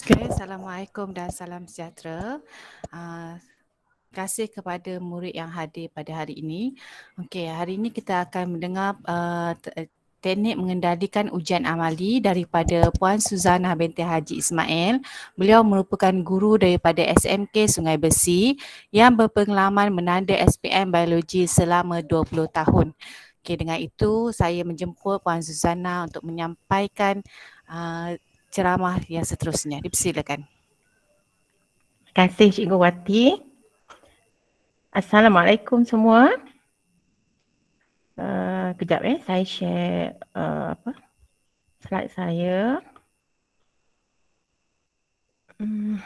Okay, Assalamualaikum dan salam sejahtera. Uh, kasih kepada murid yang hadir pada hari ini. Okay, hari ini kita akan mendengar uh, teknik mengendalikan ujian amali daripada Puan Suzana binti Haji Ismail. Beliau merupakan guru daripada SMK Sungai Besi yang berpengalaman menanda SPM Biologi selama 20 tahun. Okay, dengan itu saya menjemput Puan Suzana untuk menyampaikan uh, ceramah yang seterusnya. Dipersilakan. Terima kasih Cikgu Wati. Assalamualaikum semua. Uh, kejap eh, saya share uh, apa slide saya. Hmm.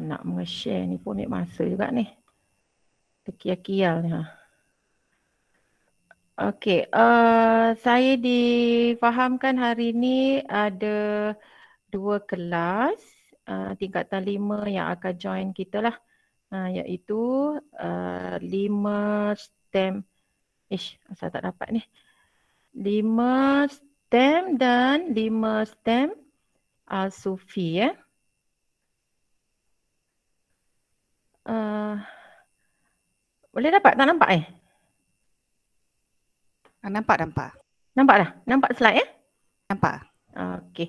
nak meng-share ni pun ni masa juga ni. Teki Akial ya. Ha. Okey, uh, saya difahamkan hari ini ada dua kelas uh, tingkatan lima yang akan join kita lah. Uh, iaitu uh, lima STEM, ish, saya tak dapat ni. Lima STEM dan lima STEM uh, Sufi ya. Uh, boleh dapat? Tak nampak eh? Ah, nampak, nampak. Nampak dah? Nampak slide eh? Nampak. Okey.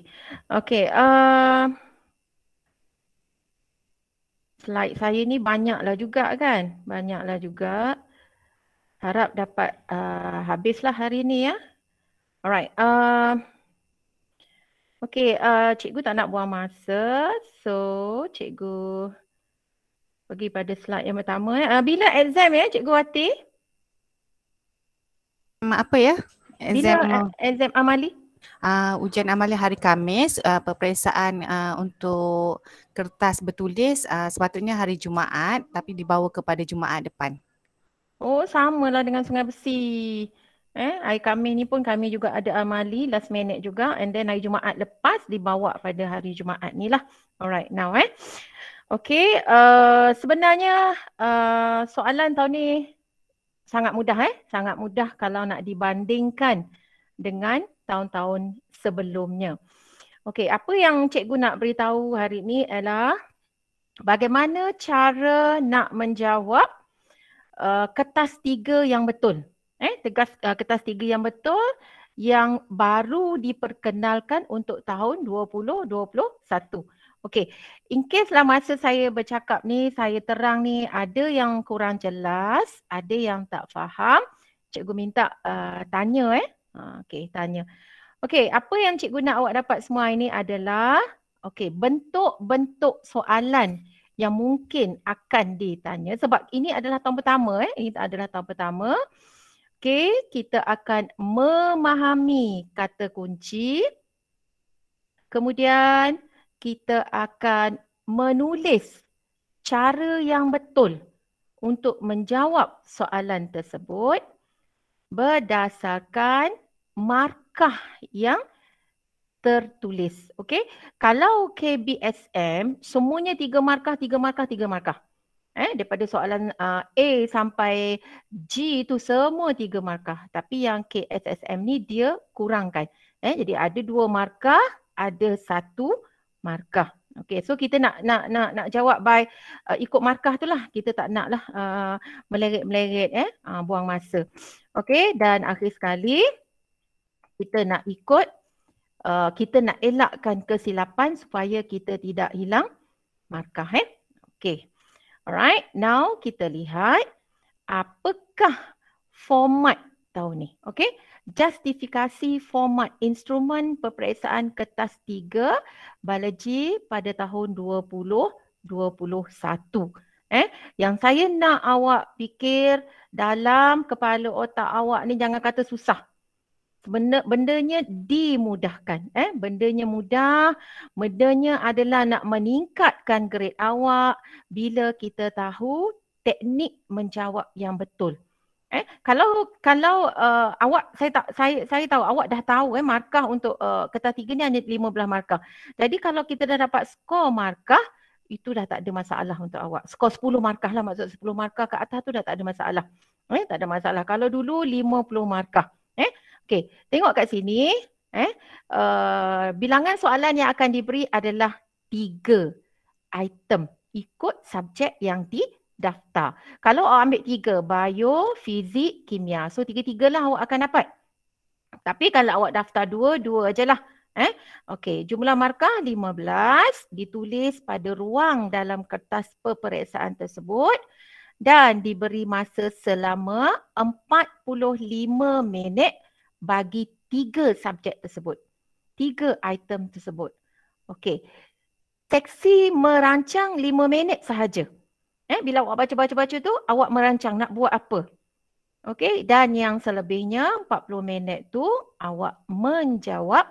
Okey. Uh, slide saya ni banyaklah juga kan? Banyaklah juga. Harap dapat uh, habislah hari ni ya. Alright. Uh, okay, uh, cikgu tak nak buang masa. So, cikgu pergi pada slide yang pertama. Uh, bila exam ya, Cikgu Wati? Apa ya? Exam bila uh, exam amali? Uh, ujian amali hari Khamis, uh, ah, peperiksaan uh, untuk kertas bertulis uh, sepatutnya hari Jumaat tapi dibawa kepada Jumaat depan. Oh, samalah dengan Sungai Besi. Eh, hari kami ni pun kami juga ada amali last minute juga and then hari Jumaat lepas dibawa pada hari Jumaat ni lah. Alright, now eh. Okey, uh, sebenarnya uh, soalan tahun ni sangat mudah eh. Sangat mudah kalau nak dibandingkan dengan tahun-tahun sebelumnya. Okey, apa yang cikgu nak beritahu hari ni ialah bagaimana cara nak menjawab uh, kertas tiga yang betul. Eh, tegas uh, kertas tiga yang betul yang baru diperkenalkan untuk tahun 2021. Okay, in case lah masa saya bercakap ni, saya terang ni ada yang kurang jelas, ada yang tak faham. Cikgu minta uh, tanya eh. Uh, ha, okay, tanya. Okay, apa yang cikgu nak awak dapat semua ini adalah okay, bentuk-bentuk soalan yang mungkin akan ditanya. Sebab ini adalah tahun pertama eh. Ini adalah tahun pertama. Okay, kita akan memahami kata kunci. Kemudian, kita akan menulis cara yang betul untuk menjawab soalan tersebut berdasarkan markah yang tertulis. Okey. Kalau KBSM semuanya tiga markah, tiga markah, tiga markah. Eh, daripada soalan uh, A sampai G itu semua tiga markah. Tapi yang KSSM ni dia kurangkan. Eh, jadi ada dua markah, ada satu markah. okay. so kita nak nak nak nak jawab by uh, ikut markah tu lah. Kita tak nak lah uh, meleret-meleret eh, uh, buang masa. Okay. dan akhir sekali kita nak ikut, uh, kita nak elakkan kesilapan supaya kita tidak hilang markah eh. Okey, alright. Now kita lihat apakah format tahun ni. Okay justifikasi format instrumen peperiksaan kertas 3 biologi pada tahun 2021. Eh, yang saya nak awak fikir dalam kepala otak awak ni jangan kata susah. Benda, bendanya dimudahkan. Eh? Bendanya mudah, bendanya adalah nak meningkatkan grade awak bila kita tahu teknik menjawab yang betul. Eh, kalau kalau uh, awak saya tak saya saya tahu awak dah tahu eh markah untuk uh, kertas tiga ni hanya 15 markah. Jadi kalau kita dah dapat skor markah itu dah tak ada masalah untuk awak. Skor 10 markah lah maksud 10 markah ke atas tu dah tak ada masalah. Eh, tak ada masalah. Kalau dulu 50 markah. Eh, okey. Tengok kat sini, eh, uh, bilangan soalan yang akan diberi adalah tiga item ikut subjek yang di daftar. Kalau awak ambil tiga, bio, fizik, kimia. So tiga tiga lah awak akan dapat. Tapi kalau awak daftar dua, dua je lah. Eh? Okey, jumlah markah 15 ditulis pada ruang dalam kertas peperiksaan tersebut dan diberi masa selama 45 minit bagi tiga subjek tersebut. Tiga item tersebut. Okay, Teksi merancang 5 minit sahaja. Eh, bila awak baca-baca-baca tu, awak merancang nak buat apa. Okey, dan yang selebihnya 40 minit tu awak menjawab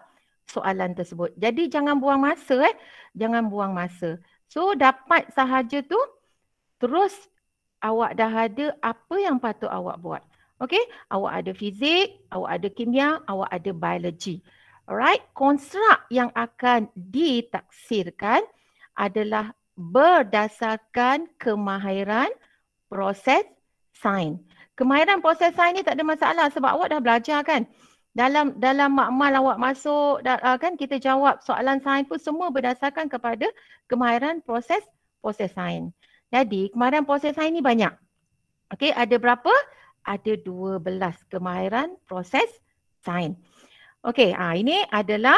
soalan tersebut. Jadi jangan buang masa eh. Jangan buang masa. So dapat sahaja tu terus awak dah ada apa yang patut awak buat. Okey, awak ada fizik, awak ada kimia, awak ada biologi. Alright, konstruk yang akan ditaksirkan adalah berdasarkan kemahiran proses sains. Kemahiran proses sains ni tak ada masalah sebab awak dah belajar kan. Dalam dalam makmal awak masuk ah, kan kita jawab soalan sains pun semua berdasarkan kepada kemahiran proses proses sains. Jadi kemahiran proses sains ni banyak. Okey ada berapa? Ada dua belas kemahiran proses sains. Okey, ah, ini adalah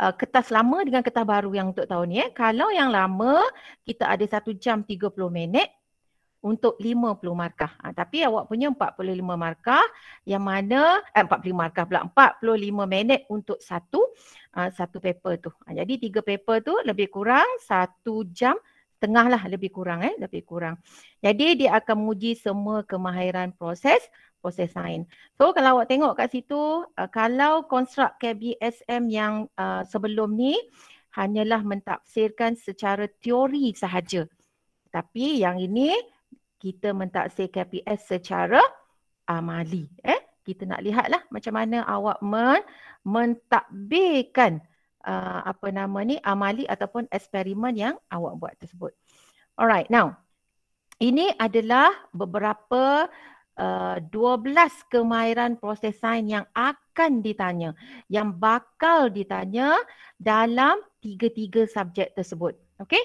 uh, kertas lama dengan kertas baru yang untuk tahun ni eh. Kalau yang lama kita ada 1 jam 30 minit untuk 50 markah. Ha, tapi awak punya 45 markah yang mana eh, 45 markah pula 45 minit untuk satu uh, satu paper tu. Ha, jadi tiga paper tu lebih kurang satu jam tengah lah lebih kurang eh lebih kurang. Jadi dia akan menguji semua kemahiran proses proses sign. So kalau awak tengok kat situ uh, kalau konstruk KBSM yang uh, sebelum ni hanyalah mentafsirkan secara teori sahaja. Tapi yang ini kita mentafsir KPS secara amali. Eh? Kita nak lihatlah macam mana awak men mentadbirkan uh, apa nama ni amali ataupun eksperimen yang awak buat tersebut. Alright, now ini adalah beberapa uh, eh, 12 kemahiran proses sains yang akan ditanya yang bakal ditanya dalam tiga-tiga subjek tersebut Okay?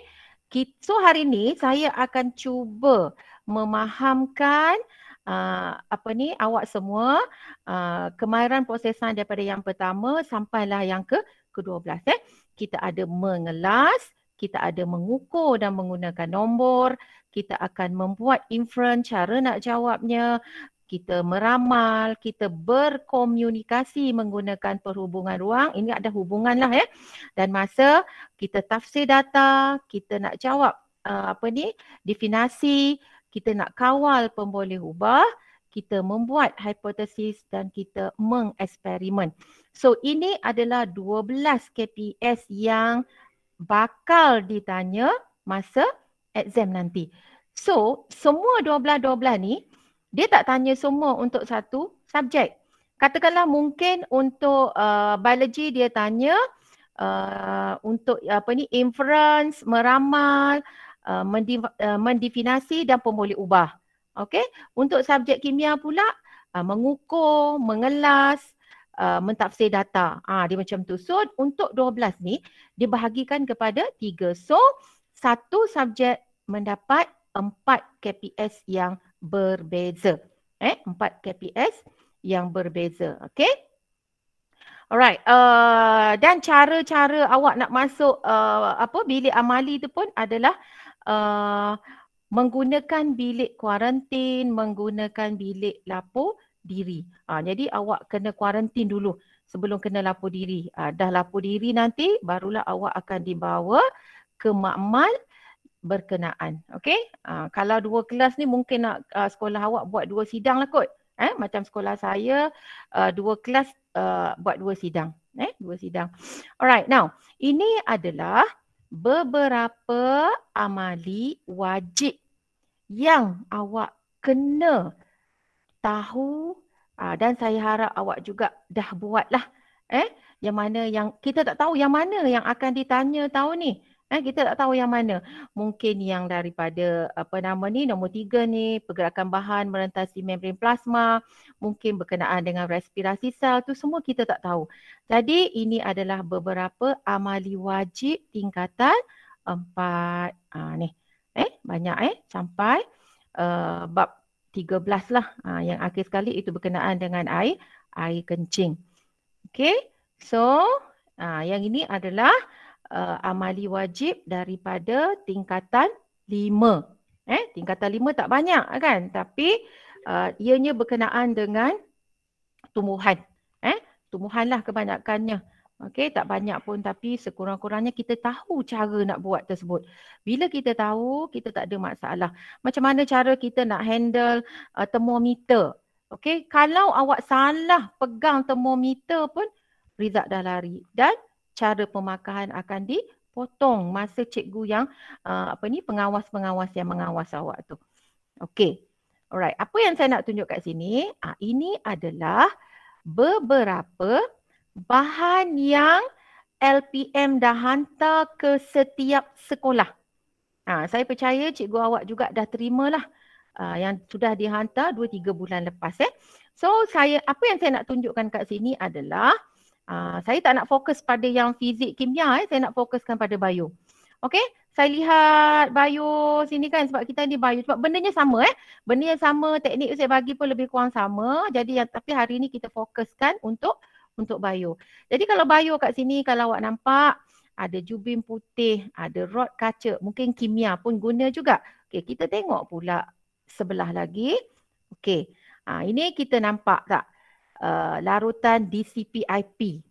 so hari ini saya akan cuba memahamkan Uh, apa ni awak semua uh, kemahiran prosesan daripada yang pertama sampailah yang ke ke-12 eh kita ada mengelas kita ada mengukur dan menggunakan nombor kita akan membuat inference cara nak jawabnya kita meramal, kita berkomunikasi menggunakan perhubungan ruang. Ini ada hubungan lah ya. Dan masa kita tafsir data, kita nak jawab uh, apa ni, definasi, kita nak kawal pemboleh ubah, kita membuat hipotesis dan kita mengeksperimen. So ini adalah 12 KPS yang bakal ditanya masa exam nanti. So, semua 12-12 ni, dia tak tanya semua untuk satu subjek. Katakanlah mungkin untuk uh, biologi dia tanya uh, untuk apa ni inference, meramal, uh, mendiv- uh, mendefinasi dan pemboleh ubah. Okay. Untuk subjek kimia pula, uh, mengukur, mengelas, Uh, mentafsir data. Ah ha, dia macam tu. So untuk 12 ni dibahagikan kepada tiga So satu subjek mendapat empat KPS yang berbeza. Eh, empat KPS yang berbeza. Okay. Alright. Uh, dan cara-cara awak nak masuk uh, apa bilik amali tu pun adalah uh, menggunakan bilik kuarantin, menggunakan bilik lapor diri. Uh, jadi awak kena kuarantin dulu sebelum kena lapor diri. Uh, dah lapor diri nanti barulah awak akan dibawa ke makmal berkenaan. Okey? Uh, kalau dua kelas ni mungkin nak uh, sekolah awak buat dua sidang lah kot. Eh? Macam sekolah saya uh, dua kelas uh, buat dua sidang. Eh? Dua sidang. Alright. Now, ini adalah beberapa amali wajib yang awak kena tahu uh, dan saya harap awak juga dah buat lah. Eh? Yang mana yang kita tak tahu yang mana yang akan ditanya tahun ni. Eh, kita tak tahu yang mana. Mungkin yang daripada apa nama ni, nombor tiga ni, pergerakan bahan merentasi membran plasma, mungkin berkenaan dengan respirasi sel, tu semua kita tak tahu. Jadi ini adalah beberapa amali wajib tingkatan empat ha, ni. Eh, banyak eh, sampai uh, bab belas lah. Ha, yang akhir sekali itu berkenaan dengan air, air kencing. Okay, so ha, yang ini adalah uh, amali wajib daripada tingkatan lima. Eh, tingkatan lima tak banyak kan tapi uh, ianya berkenaan dengan tumbuhan. Eh, tumbuhanlah kebanyakannya. Okey, tak banyak pun tapi sekurang-kurangnya kita tahu cara nak buat tersebut. Bila kita tahu, kita tak ada masalah. Macam mana cara kita nak handle uh, termometer? Okey, kalau awak salah pegang termometer pun, rizat dah lari. Dan cara pemakaian akan dipotong masa cikgu yang uh, apa ni pengawas-pengawas yang mengawas awak tu. Okey. Alright, apa yang saya nak tunjuk kat sini? Uh, ini adalah beberapa bahan yang LPM dah hantar ke setiap sekolah. Ha, saya percaya cikgu awak juga dah terimalah uh, yang sudah dihantar 2 3 bulan lepas eh. So saya apa yang saya nak tunjukkan kat sini adalah Ah, saya tak nak fokus pada yang fizik kimia eh. Saya nak fokuskan pada bio. Okay. Saya lihat bio sini kan sebab kita ni bio. Sebab benda sama eh. Benda yang sama, teknik saya bagi pun lebih kurang sama. Jadi yang, tapi hari ni kita fokuskan untuk untuk bio. Jadi kalau bio kat sini kalau awak nampak ada jubin putih, ada rod kaca. Mungkin kimia pun guna juga. Okay, kita tengok pula sebelah lagi. Okay. Ha, ah, ini kita nampak tak? Uh, larutan DCPIP,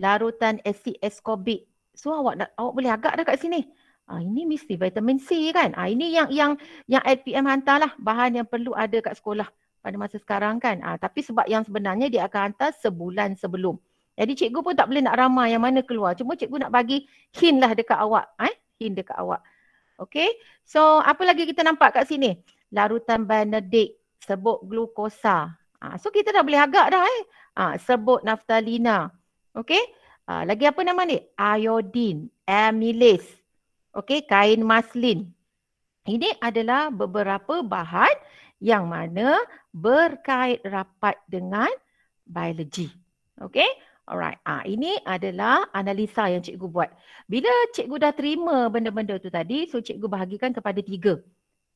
larutan asid ascorbic. So awak nak awak boleh agak dah kat sini. Ah ini mesti vitamin C kan? Ah ini yang yang yang LPM hantarlah bahan yang perlu ada kat sekolah pada masa sekarang kan. Ah tapi sebab yang sebenarnya dia akan hantar sebulan sebelum. Jadi cikgu pun tak boleh nak ramai yang mana keluar. Cuma cikgu nak bagi hint lah dekat awak. Eh? Hint dekat awak. Okay. So apa lagi kita nampak kat sini? Larutan Benedict sebut glukosa. Ha, so kita dah boleh agak dah eh. Ha, ah, serbuk naftalina. okay? Ha, ah, lagi apa nama ni? Iodin. Amylase. okay? Kain maslin. Ini adalah beberapa bahan yang mana berkait rapat dengan biologi. okay? Alright. Ah ha, ini adalah analisa yang cikgu buat. Bila cikgu dah terima benda-benda tu tadi, so cikgu bahagikan kepada tiga.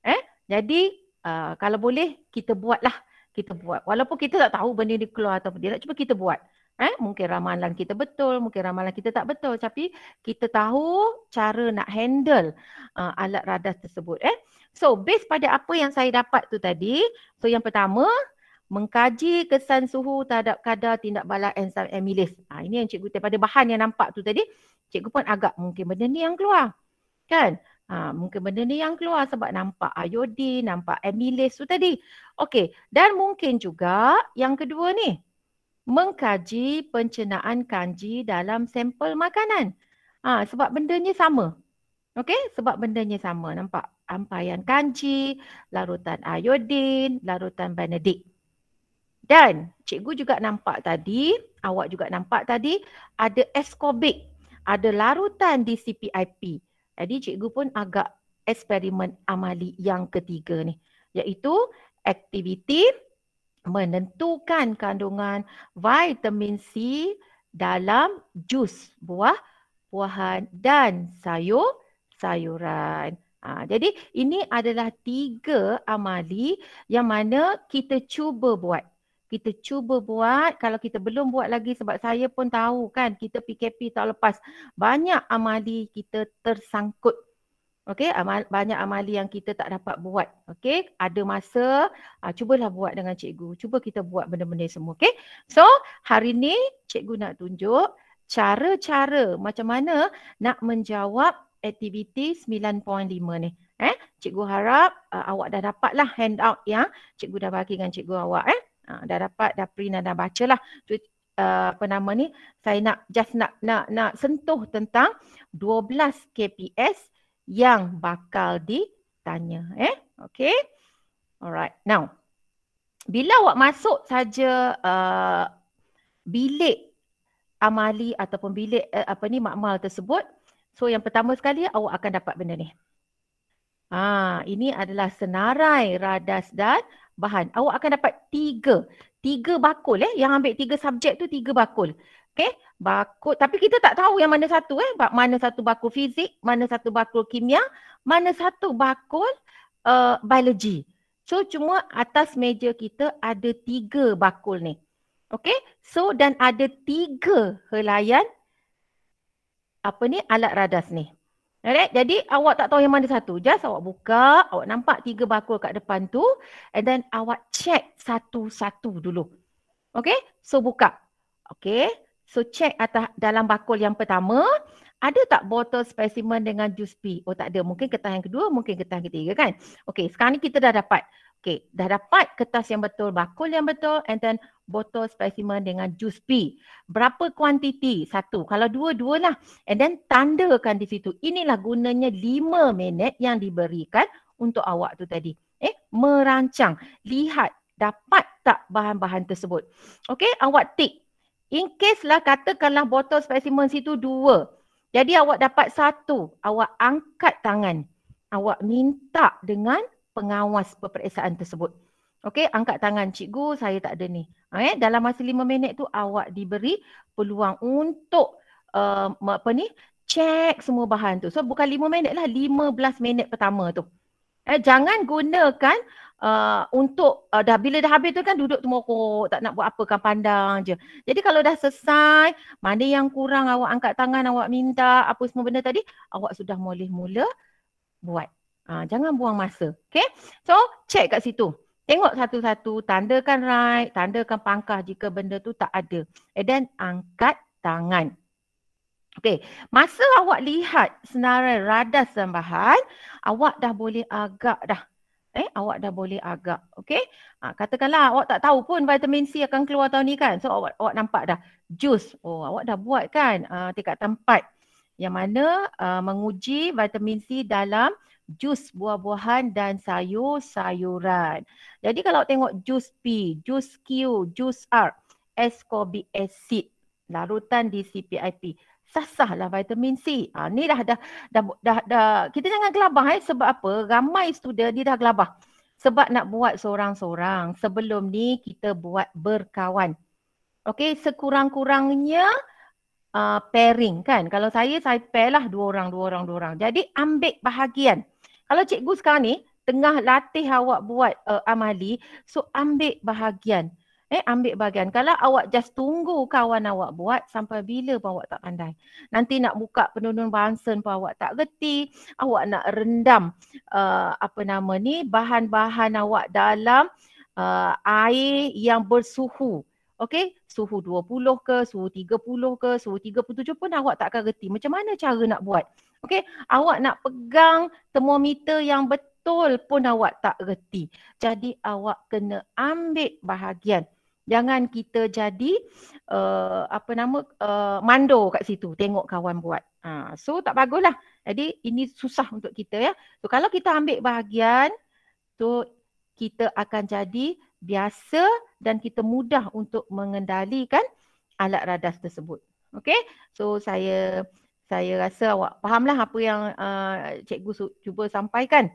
Eh? Jadi uh, kalau boleh kita buatlah kita buat. Walaupun kita tak tahu benda ni keluar atau tidak, cuba kita buat. Eh, mungkin ramalan kita betul, mungkin ramalan kita tak betul, tapi kita tahu cara nak handle uh, alat radar tersebut, eh. So, based pada apa yang saya dapat tu tadi, so yang pertama, mengkaji kesan suhu terhadap kadar tindak balas enzim amylase. Ha, ini yang cikgu pada bahan yang nampak tu tadi, cikgu pun agak mungkin benda ni yang keluar. Kan? Ha, mungkin benda ni yang keluar sebab nampak iodine, nampak amylase tu tadi. Okey, dan mungkin juga yang kedua ni, mengkaji pencenaan kanji dalam sampel makanan. Ha, sebab ni sama. Okey, sebab benda ni sama. Nampak ampaian kanji, larutan iodine, larutan benedik. Dan cikgu juga nampak tadi, awak juga nampak tadi ada ascorbic, ada larutan di CPIP. Jadi cikgu pun agak eksperimen amali yang ketiga ni iaitu aktiviti menentukan kandungan vitamin C dalam jus buah buahan dan sayur sayuran. Ha, jadi ini adalah tiga amali yang mana kita cuba buat kita cuba buat kalau kita belum buat lagi sebab saya pun tahu kan kita PKP tak lepas banyak amali kita tersangkut okey amal, banyak amali yang kita tak dapat buat okey ada masa uh, cubalah buat dengan cikgu cuba kita buat benda-benda semua okey so hari ni cikgu nak tunjuk cara-cara macam mana nak menjawab aktiviti 9.5 ni eh cikgu harap uh, awak dah dapatlah handout yang cikgu dah bagi dengan cikgu awak eh Ha, dah dapat, dah print dan dah baca lah. Uh, apa nama ni, saya nak just nak, nak, nak sentuh tentang 12 KPS yang bakal ditanya. Eh? Okay. Alright. Now, bila awak masuk saja uh, bilik amali ataupun bilik uh, apa ni makmal tersebut, so yang pertama sekali awak akan dapat benda ni. Ha, ini adalah senarai radas dan bahan. Awak akan dapat tiga. Tiga bakul eh. Yang ambil tiga subjek tu tiga bakul. Okay. Bakul. Tapi kita tak tahu yang mana satu eh. Mana satu bakul fizik, mana satu bakul kimia, mana satu bakul uh, biologi. So cuma atas meja kita ada tiga bakul ni. Okay. So dan ada tiga helayan apa ni alat radas ni. Alright, jadi awak tak tahu yang mana satu. Just awak buka, awak nampak tiga bakul kat depan tu and then awak check satu-satu dulu. Okay, so buka. Okay, so check atas dalam bakul yang pertama. Ada tak botol spesimen dengan jus pi? Oh tak ada. Mungkin kertas yang kedua, mungkin kertas yang ketiga kan? Okay, sekarang ni kita dah dapat. Okay, dah dapat kertas yang betul, bakul yang betul and then botol spesimen dengan jus P. Berapa kuantiti? Satu. Kalau dua, dua lah. And then tandakan di situ. Inilah gunanya lima minit yang diberikan untuk awak tu tadi. Eh, merancang. Lihat dapat tak bahan-bahan tersebut. Okay, awak tick. In case lah katakanlah botol spesimen situ dua. Jadi awak dapat satu. Awak angkat tangan. Awak minta dengan pengawas peperiksaan tersebut. Okey, angkat tangan cikgu, saya tak ada ni. Ah, eh, dalam masa lima minit tu awak diberi peluang untuk uh, apa ni? Check semua bahan tu. So bukan lima minit lah, lima belas minit pertama tu. Eh, jangan gunakan Uh, untuk uh, dah bila dah habis tu kan duduk tu temurut tak nak buat apa kan pandang je. Jadi kalau dah selesai mana yang kurang awak angkat tangan awak minta apa semua benda tadi awak sudah boleh mula buat. Uh, jangan buang masa. Okay. So check kat situ. Tengok satu-satu, tandakan right, tandakan pangkah jika benda tu tak ada. And then angkat tangan. Okay, masa awak lihat senarai radas dan bahan, awak dah boleh agak dah. Eh, awak dah boleh agak. Okay, ha, katakanlah awak tak tahu pun vitamin C akan keluar tahun ni kan. So awak, awak nampak dah jus. Oh, awak dah buat kan uh, ha, dekat tempat yang mana uh, menguji vitamin C dalam jus buah-buahan dan sayur-sayuran. Jadi kalau tengok jus P, jus Q, jus R, ascorbic acid, larutan di CPIP. Sasahlah vitamin C. Ha, ni dah dah, dah dah dah kita jangan gelabah eh sebab apa? Ramai student dia dah gelabah. Sebab nak buat seorang-seorang. Sebelum ni kita buat berkawan. Okey, sekurang-kurangnya uh, pairing kan. Kalau saya, saya pair lah dua orang, dua orang, dua orang. Jadi ambil bahagian kalau cikgu sekarang ni tengah latih awak buat uh, amali so ambil bahagian eh ambil bahagian kalau awak just tunggu kawan awak buat sampai bila pun awak tak pandai nanti nak buka penunun bangsa pun awak tak reti awak nak rendam uh, apa nama ni bahan-bahan awak dalam uh, air yang bersuhu Okay, suhu 20 ke, suhu 30 ke, suhu 37 pun awak tak akan reti. Macam mana cara nak buat? Okay, awak nak pegang termometer yang betul pun awak tak reti. Jadi awak kena ambil bahagian. Jangan kita jadi uh, apa nama uh, eh, mandor kat situ tengok kawan buat. Ha, so tak baguslah. Jadi ini susah untuk kita ya. So kalau kita ambil bahagian tu so, kita akan jadi biasa dan kita mudah untuk mengendalikan alat radas tersebut. Okay. So saya saya rasa awak fahamlah apa yang uh, cikgu cuba sampaikan.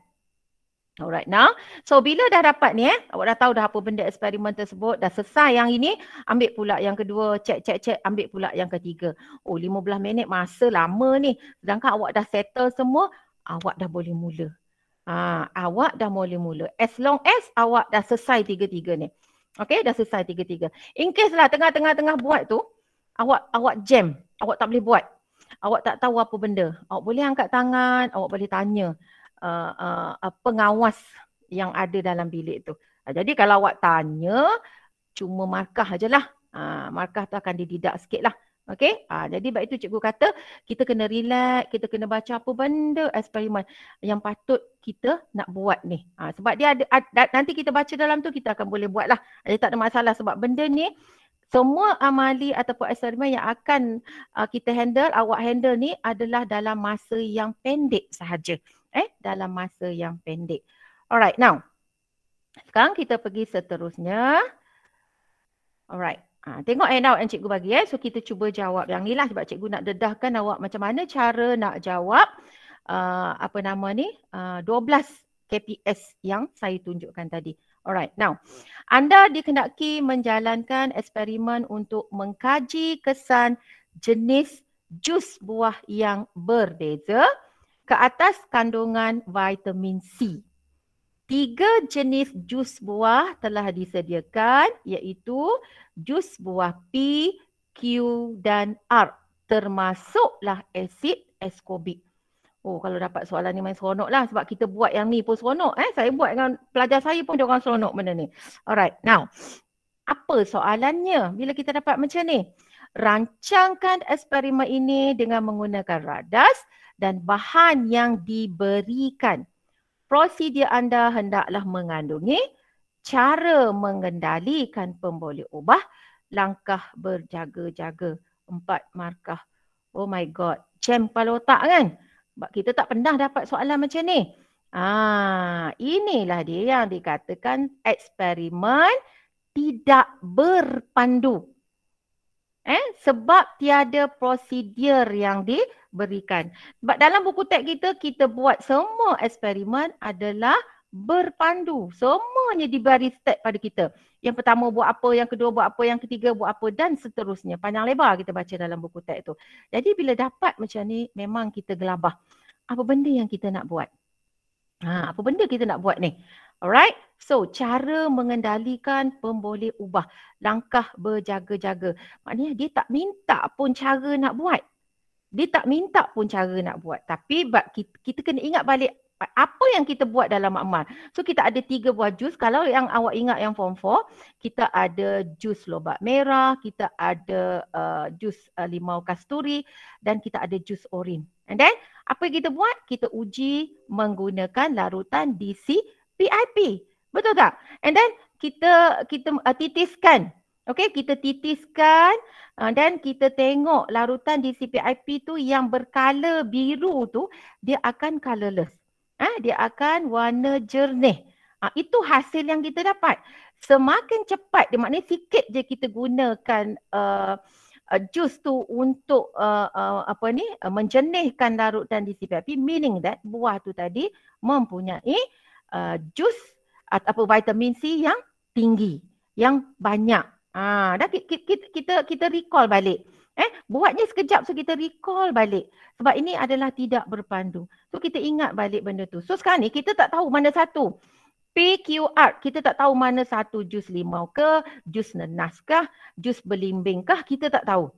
Alright now. So bila dah dapat ni eh, awak dah tahu dah apa benda eksperimen tersebut, dah selesai yang ini, ambil pula yang kedua, cek cek cek, ambil pula yang ketiga. Oh 15 minit masa lama ni. Sedangkan awak dah settle semua, awak dah boleh mula. Ha, awak dah boleh mula. As long as awak dah selesai tiga-tiga ni. Okay, dah selesai tiga-tiga. In case lah tengah-tengah-tengah buat tu, awak awak jam, awak tak boleh buat awak tak tahu apa benda, awak boleh angkat tangan, awak boleh tanya uh, uh, uh pengawas yang ada dalam bilik tu. Ha, jadi kalau awak tanya, cuma markah je lah. Uh, ha, markah tu akan dididak sikit lah. Okay? Uh, ha, jadi baik itu cikgu kata, kita kena relax, kita kena baca apa benda eksperimen yang patut kita nak buat ni. Uh, sebab dia ada, ada, nanti kita baca dalam tu, kita akan boleh buat lah. Jadi tak ada masalah sebab benda ni, semua amali ataupun eksperimen yang akan uh, kita handle, awak handle ni adalah dalam masa yang pendek sahaja. Eh, dalam masa yang pendek. Alright, now. Sekarang kita pergi seterusnya. Alright. Ha, tengok eh now encik cikgu bagi eh. So kita cuba jawab yang ni lah sebab cikgu nak dedahkan awak macam mana cara nak jawab uh, apa nama ni uh, 12 KPS yang saya tunjukkan tadi. Alright, now anda dikenaki menjalankan eksperimen untuk mengkaji kesan jenis jus buah yang berbeza ke atas kandungan vitamin C. Tiga jenis jus buah telah disediakan iaitu jus buah P, Q dan R termasuklah asid ascorbic. Oh kalau dapat soalan ni main seronok lah sebab kita buat yang ni pun seronok eh. Saya buat dengan pelajar saya pun dia orang seronok benda ni. Alright now. Apa soalannya bila kita dapat macam ni? Rancangkan eksperimen ini dengan menggunakan radas dan bahan yang diberikan. Prosedur anda hendaklah mengandungi cara mengendalikan pemboleh ubah langkah berjaga-jaga empat markah. Oh my god, jam kepala otak kan? Sebab kita tak pernah dapat soalan macam ni. Ah, inilah dia yang dikatakan eksperimen tidak berpandu. Eh, sebab tiada prosedur yang diberikan. Sebab dalam buku teks kita kita buat semua eksperimen adalah berpandu. Semuanya diberi step pada kita. Yang pertama buat apa, yang kedua buat apa, yang ketiga buat apa dan seterusnya. Panjang lebar kita baca dalam buku teks tu. Jadi bila dapat macam ni memang kita gelabah. Apa benda yang kita nak buat? Ha, apa benda kita nak buat ni? Alright? So, cara mengendalikan pemboleh ubah. Langkah berjaga-jaga. Maknanya dia tak minta pun cara nak buat. Dia tak minta pun cara nak buat. Tapi kita kena ingat balik apa yang kita buat dalam makmal. So kita ada tiga buah jus. Kalau yang awak ingat yang form 4, kita ada jus lobak merah, kita ada uh, jus uh, limau kasturi dan kita ada jus orin. And then apa yang kita buat? Kita uji menggunakan larutan DC PIP. Betul tak? And then kita kita uh, titiskan. Okay, kita titiskan dan uh, kita tengok larutan DCPIP tu yang berkala biru tu dia akan colorless ha, dia akan warna jernih. Ha, itu hasil yang kita dapat. Semakin cepat, dia maknanya sikit je kita gunakan uh, uh, jus tu untuk uh, uh, apa ni, uh, menjernihkan dan di CPIP. Meaning that buah tu tadi mempunyai uh, jus atau apa, vitamin C yang tinggi, yang banyak. Ha, dah kita, kita, kita recall balik. Eh, buatnya sekejap so kita recall balik. Sebab ini adalah tidak berpandu. So kita ingat balik benda tu. So sekarang ni kita tak tahu mana satu. PQR kita tak tahu mana satu jus limau ke, jus nenas kah, jus belimbing kah, kita tak tahu.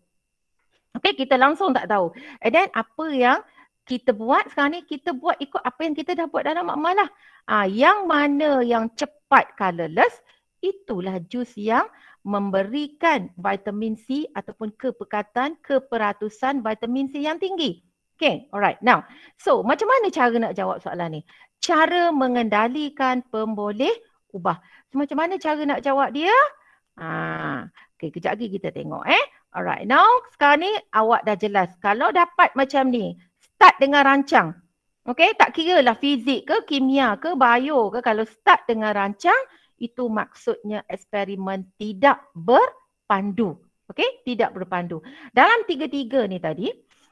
Okay kita langsung tak tahu. And then apa yang kita buat sekarang ni kita buat ikut apa yang kita dah buat dalam makmal lah. Ah, yang mana yang cepat colorless itulah jus yang memberikan vitamin C ataupun kepekatan, keperatusan vitamin C yang tinggi. Okay, alright. Now, so macam mana cara nak jawab soalan ni? Cara mengendalikan pemboleh ubah. So, macam mana cara nak jawab dia? Ah, okay, kejap lagi kita tengok eh. Alright, now sekarang ni awak dah jelas. Kalau dapat macam ni, start dengan rancang. Okay, tak kira lah fizik ke, kimia ke, bio ke. Kalau start dengan rancang, itu maksudnya eksperimen tidak berpandu. Okay, tidak berpandu. Dalam tiga-tiga ni tadi,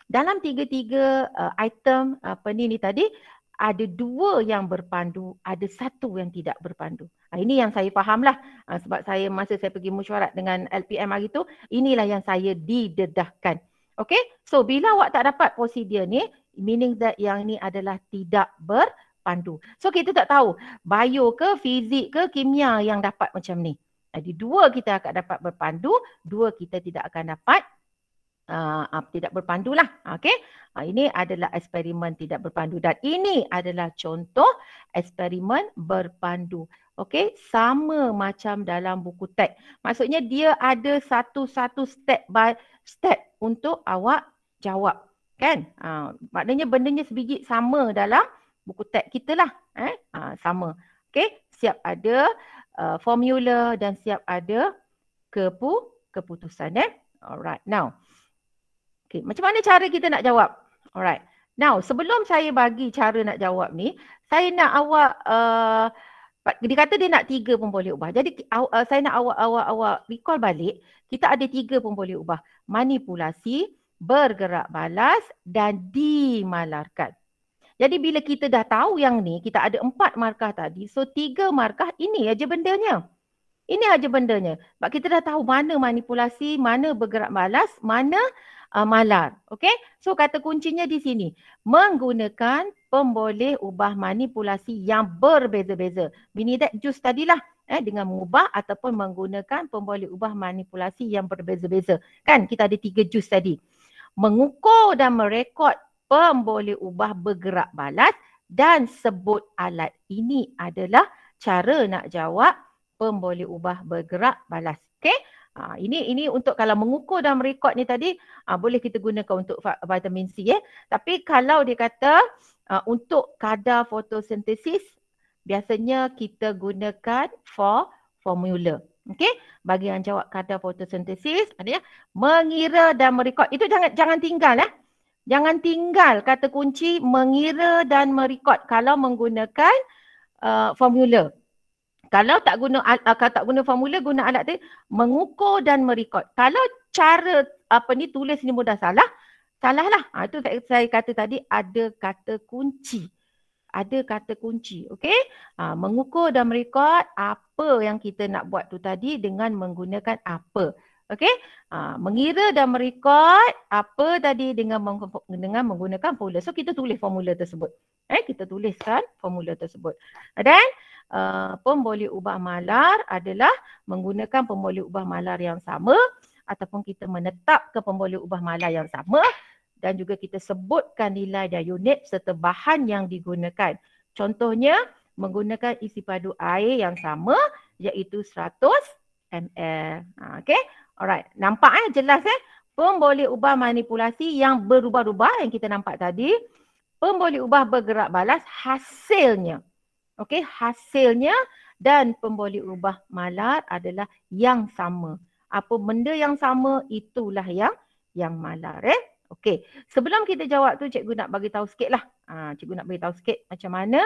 dalam tiga-tiga uh, item apa uh, ni ni tadi ada dua yang berpandu, ada satu yang tidak berpandu. Ha, ini yang saya fahamlah ha, sebab saya masa saya pergi mesyuarat dengan LPM hari tu, inilah yang saya didedahkan. Okay, so bila awak tak dapat prosedur ni, meaning that yang ni adalah tidak berpandu. So kita tak tahu bio ke, fizik ke, kimia yang dapat macam ni. Jadi dua kita akan dapat berpandu, dua kita tidak akan dapat uh, uh, tidak berpandu lah. Okay. Uh, ah, ini adalah eksperimen tidak berpandu dan ini adalah contoh eksperimen berpandu. Okay. Sama macam dalam buku teks. Maksudnya dia ada satu-satu step by step untuk awak jawab. Kan? Uh, maknanya bendanya sebiji sama dalam buku teks kita lah. Eh? Uh, sama. Okay. Siap ada uh, formula dan siap ada kepu keputusan eh. Alright. Now. Okay, macam mana cara kita nak jawab? Alright. Now, sebelum saya bagi cara nak jawab ni, saya nak awak uh, dia kata dia nak tiga pun boleh ubah. Jadi aw, uh, saya nak awak awak awak recall balik, kita ada tiga pun boleh ubah. Manipulasi, bergerak balas dan dimalarkan. Jadi bila kita dah tahu yang ni, kita ada empat markah tadi. So tiga markah ini aja bendanya. Ini aja bendanya. Sebab kita dah tahu mana manipulasi, mana bergerak balas, mana uh, malar. Okay. So kata kuncinya di sini. Menggunakan pemboleh ubah manipulasi yang berbeza-beza. Mini that just tadilah. Eh, dengan mengubah ataupun menggunakan pemboleh ubah manipulasi yang berbeza-beza. Kan kita ada tiga jus tadi. Mengukur dan merekod pemboleh ubah bergerak balas dan sebut alat ini adalah cara nak jawab pemboleh ubah bergerak balas. Okay. Ha, ini ini untuk kalau mengukur dan rekod ni tadi ha, boleh kita gunakan untuk vitamin C eh. Tapi kalau dia kata ha, untuk kadar fotosintesis biasanya kita gunakan for formula. Okey, bagi yang jawab kadar fotosintesis maknanya mengira dan merekod. Itu jangan jangan tinggal eh. Jangan tinggal kata kunci mengira dan merekod kalau menggunakan uh, formula kalau tak guna uh, kalau tak guna formula guna alat tadi mengukur dan merekod kalau cara apa ni tulis ni mudah salah salahlah ha, itu saya, saya kata tadi ada kata kunci ada kata kunci okey ha, mengukur dan merekod apa yang kita nak buat tu tadi dengan menggunakan apa okey ha, mengira dan merekod apa tadi dengan meng- dengan menggunakan formula so kita tulis formula tersebut Eh, kita tuliskan formula tersebut. Dan uh, eh, pemboleh ubah malar adalah menggunakan pemboleh ubah malar yang sama ataupun kita menetap ke pemboleh ubah malar yang sama dan juga kita sebutkan nilai dan unit serta bahan yang digunakan. Contohnya menggunakan isi padu air yang sama iaitu 100 ml. Ha, okay. Alright. Nampak eh? Jelas eh? Pemboleh ubah manipulasi yang berubah-ubah yang kita nampak tadi pemboleh ubah bergerak balas hasilnya. Okey, hasilnya dan pemboleh ubah malar adalah yang sama. Apa benda yang sama itulah yang yang malar eh. Okey. Sebelum kita jawab tu cikgu nak bagi tahu sikitlah. Ah ha, cikgu nak bagi tahu sikit macam mana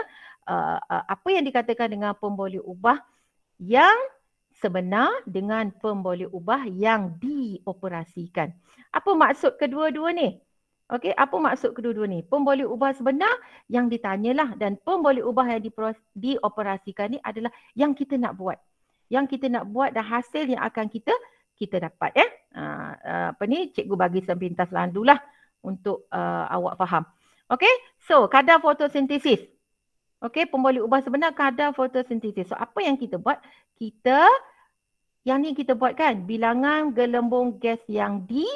uh, uh, apa yang dikatakan dengan pemboleh ubah yang sebenar dengan pemboleh ubah yang dioperasikan. Apa maksud kedua-dua ni? Okey, apa maksud kedua-dua ni? Pemboleh ubah sebenar yang ditanyalah dan pemboleh ubah yang dioperasikan ni adalah yang kita nak buat. Yang kita nak buat dan hasil yang akan kita kita dapat ya. Eh? Uh, apa ni? Cikgu bagi sempintas sepintas landulah untuk uh, awak faham. Okey, so kadar fotosintesis. Okey, pemboleh ubah sebenar kadar fotosintesis. So apa yang kita buat? Kita yang ni kita buat kan bilangan gelembung gas yang di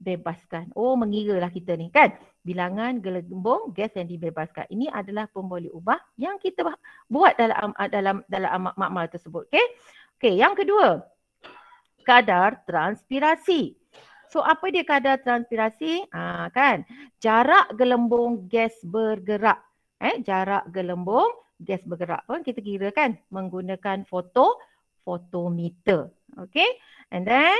bebaskan. Oh mengiralah kita ni kan. Bilangan gelembung gas yang dibebaskan. Ini adalah pemboleh ubah yang kita buat dalam ah, dalam dalam makmal tersebut. Okay. Okay yang kedua. Kadar transpirasi. So apa dia kadar transpirasi? Ah kan. Jarak gelembung gas bergerak. Eh jarak gelembung gas bergerak pun kita kira kan menggunakan foto fotometer. Okay. And then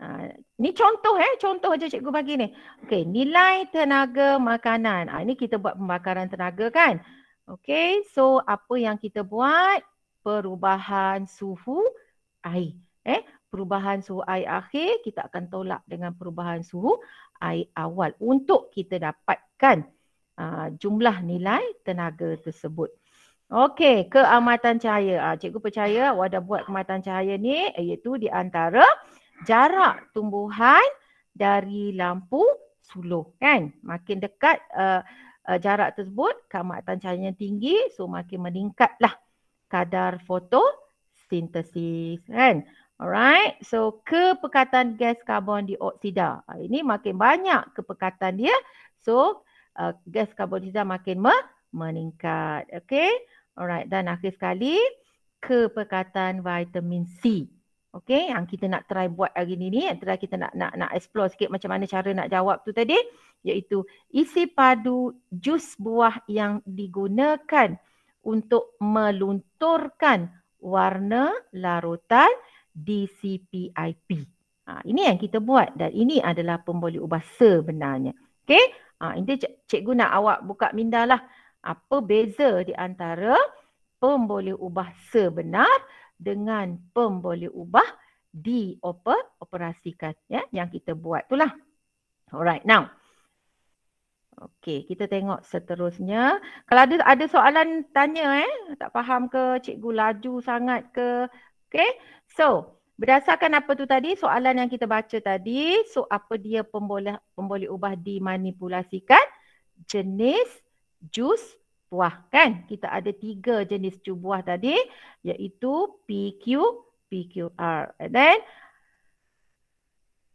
Ha, ni contoh eh, contoh aja cikgu bagi ni. Okay, nilai tenaga makanan. Ha, ini kita buat pembakaran tenaga kan. Okay, so apa yang kita buat? Perubahan suhu air. Eh, perubahan suhu air akhir kita akan tolak dengan perubahan suhu air awal untuk kita dapatkan ha, jumlah nilai tenaga tersebut. Okay, keamatan cahaya. Ha, cikgu percaya awak dah buat keamatan cahaya ni iaitu di antara jarak tumbuhan dari lampu suluh kan makin dekat uh, uh, jarak tersebut kemaktan cahayanya tinggi so makin meningkatlah kadar fotosintesis kan alright so kepekatan gas karbon dioksida ah, ini makin banyak kepekatan dia so uh, gas karbon dioksida makin me- meningkat okay alright dan akhir sekali kepekatan vitamin C Okay, yang kita nak try buat hari ini ni, yang kita nak nak nak explore sikit macam mana cara nak jawab tu tadi, iaitu isi padu jus buah yang digunakan untuk melunturkan warna larutan DCPIP. Ha, ini yang kita buat dan ini adalah pemboleh ubah sebenarnya. Okay, ha, ini cikgu nak awak buka minda lah. Apa beza di antara pemboleh ubah sebenar dengan perm boleh ubah di oper operasikan ya yang kita buat itulah. Alright now. okay kita tengok seterusnya. Kalau ada ada soalan tanya eh, tak faham ke cikgu laju sangat ke? Okay, So, berdasarkan apa tu tadi soalan yang kita baca tadi, so apa dia pemboleh pemboleh ubah dimanipulasikan? Jenis juice? buah kan kita ada tiga jenis cubuah tadi iaitu PQ PQR and then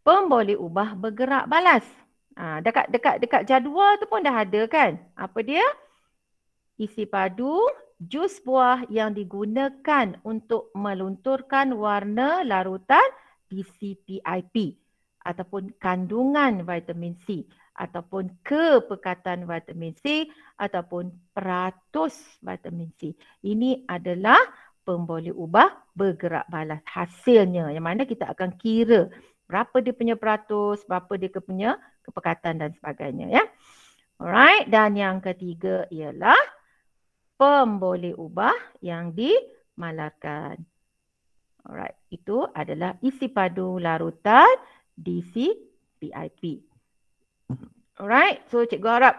pemboleh ubah bergerak balas ha, dekat dekat dekat jadual tu pun dah ada kan apa dia isi padu jus buah yang digunakan untuk melunturkan warna larutan di ataupun kandungan vitamin C ataupun ke pekatan vitamin C ataupun peratus vitamin C. Ini adalah pemboleh ubah bergerak balas hasilnya yang mana kita akan kira berapa dia punya peratus, berapa dia punya kepekatan dan sebagainya ya. Alright dan yang ketiga ialah pemboleh ubah yang dimalarkan. Alright itu adalah isi padu larutan DC PIP. Alright, so cikgu harap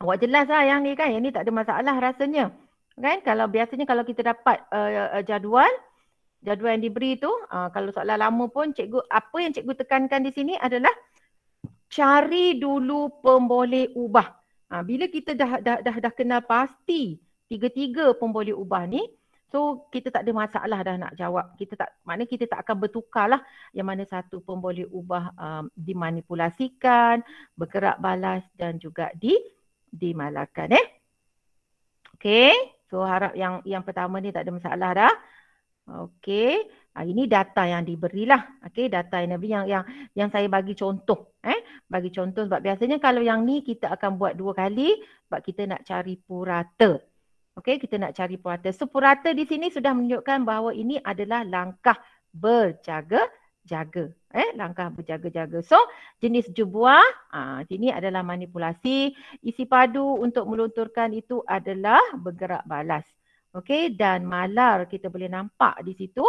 awak jelas lah yang ni kan, yang ni tak ada masalah rasanya. Kan, kalau biasanya kalau kita dapat uh, uh, jadual, jadual yang diberi tu, uh, kalau soalan lama pun cikgu, apa yang cikgu tekankan di sini adalah cari dulu pemboleh ubah. Uh, bila kita dah, dah, dah, dah kenal pasti tiga-tiga pemboleh ubah ni, So kita tak ada masalah dah nak jawab. Kita tak mana kita tak akan lah. yang mana satu pun boleh ubah um, dimanipulasikan, bergerak balas dan juga di dimalakan eh. Okay. So harap yang yang pertama ni tak ada masalah dah. Okay. Ha, ah, ini data yang diberilah. Okay. Data yang diberi yang, yang, yang saya bagi contoh. Eh. Bagi contoh sebab biasanya kalau yang ni kita akan buat dua kali sebab kita nak cari purata. Okey, kita nak cari purata. So purata di sini sudah menunjukkan bahawa ini adalah langkah berjaga-jaga. Eh, langkah berjaga-jaga. So, jenis jubuah, ah, ini adalah manipulasi. Isi padu untuk melunturkan itu adalah bergerak balas. Okey, dan malar kita boleh nampak di situ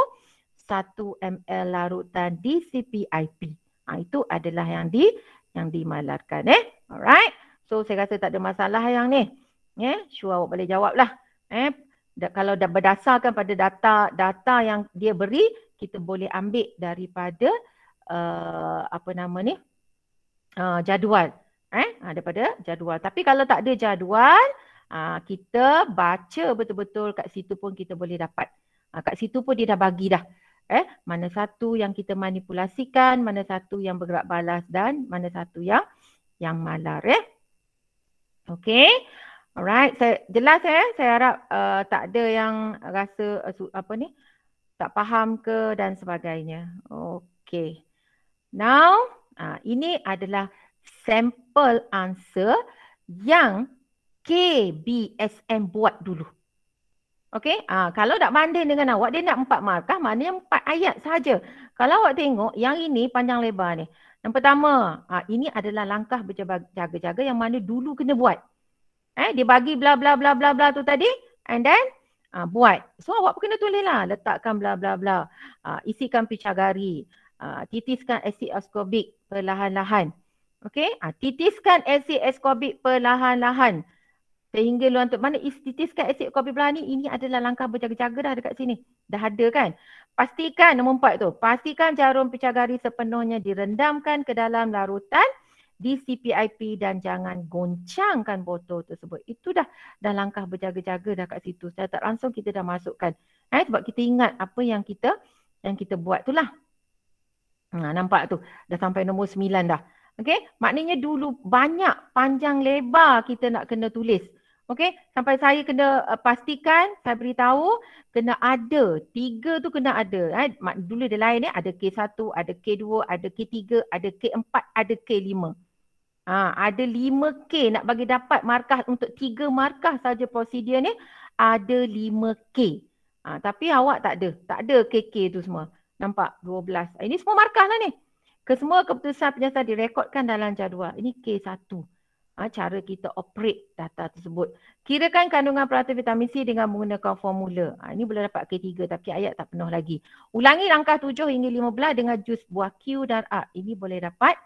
1 ml larutan DCPIP. Ah, itu adalah yang di yang dimalarkan eh. Alright. So, saya rasa tak ada masalah yang ni. Yeah, sure awak boleh jawablah eh da, kalau dah berdasarkan pada data-data yang dia beri kita boleh ambil daripada uh, apa nama ni uh, jadual eh ha, daripada jadual tapi kalau tak ada jadual uh, kita baca betul-betul kat situ pun kita boleh dapat uh, kat situ pun dia dah bagi dah eh mana satu yang kita manipulasikan mana satu yang bergerak balas dan mana satu yang yang malar eh okey Alright, saya jelas eh. Saya harap uh, tak ada yang rasa uh, apa ni tak faham ke dan sebagainya. Okay. Now, uh, ini adalah sample answer yang KBSM buat dulu. Okay, uh, ah, kalau tak banding dengan awak, dia nak empat markah, maknanya empat ayat saja. Kalau awak tengok, yang ini panjang lebar ni. Yang pertama, uh, ini adalah langkah berjaga-jaga yang mana dulu kena buat. Eh, dia bagi bla bla bla bla bla tu tadi and then uh, buat. So awak kena tulis lah. Letakkan bla bla bla. Uh, isikan picagari. Uh, titiskan asid askorbik perlahan-lahan. Okay. Uh, titiskan asid askorbik perlahan-lahan. Sehingga luar tu. Mana is, titiskan asid askorbik perlahan ni? Ini adalah langkah berjaga-jaga dah dekat sini. Dah ada kan? Pastikan nombor empat tu. Pastikan jarum picagari sepenuhnya direndamkan ke dalam larutan di CPIP dan jangan goncangkan botol tersebut. Itu dah dah langkah berjaga-jaga dah kat situ. Saya tak langsung kita dah masukkan. Eh, sebab kita ingat apa yang kita yang kita buat itulah. lah. Ha, nampak tu. Dah sampai nombor sembilan dah. Okay. Maknanya dulu banyak panjang lebar kita nak kena tulis. Okay. Sampai saya kena eh, pastikan, saya beritahu kena ada. Tiga tu kena ada. Eh. Mak, dulu dia lain ni eh. ada K1, ada K2, ada K3, ada K4, ada K5. Ha, ada 5K nak bagi dapat markah untuk 3 markah saja prosedur ni ada 5K. Ha, tapi awak tak ada. Tak ada KK tu semua. Nampak 12. Ha, ini semua markah lah ni. Kesemua keputusan penyiasat direkodkan dalam jadual. Ini K1. Ha, cara kita operate data tersebut. Kirakan kandungan peratus vitamin C dengan menggunakan formula. Ha, ini boleh dapat K3 tapi ayat tak penuh lagi. Ulangi langkah 7 hingga 15 dengan jus buah Q dan A. Ini boleh dapat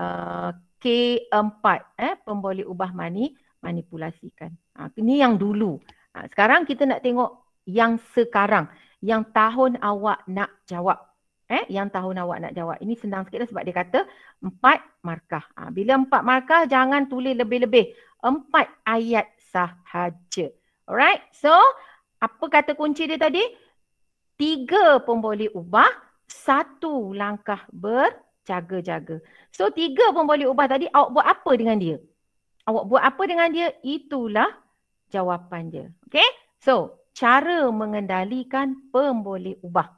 uh, K4 eh pemboleh ubah mani manipulasikan. Ha, ini yang dulu. Ha, sekarang kita nak tengok yang sekarang, yang tahun awak nak jawab. Eh, yang tahun awak nak jawab. Ini senang sikit lah sebab dia kata empat markah. Ha, bila empat markah jangan tulis lebih-lebih. Empat ayat sahaja. Alright. So, apa kata kunci dia tadi? Tiga pemboleh ubah, satu langkah ber jaga-jaga. So tiga pun boleh ubah tadi, awak buat apa dengan dia? Awak buat apa dengan dia? Itulah jawapan dia. Okay? So, cara mengendalikan pemboleh ubah.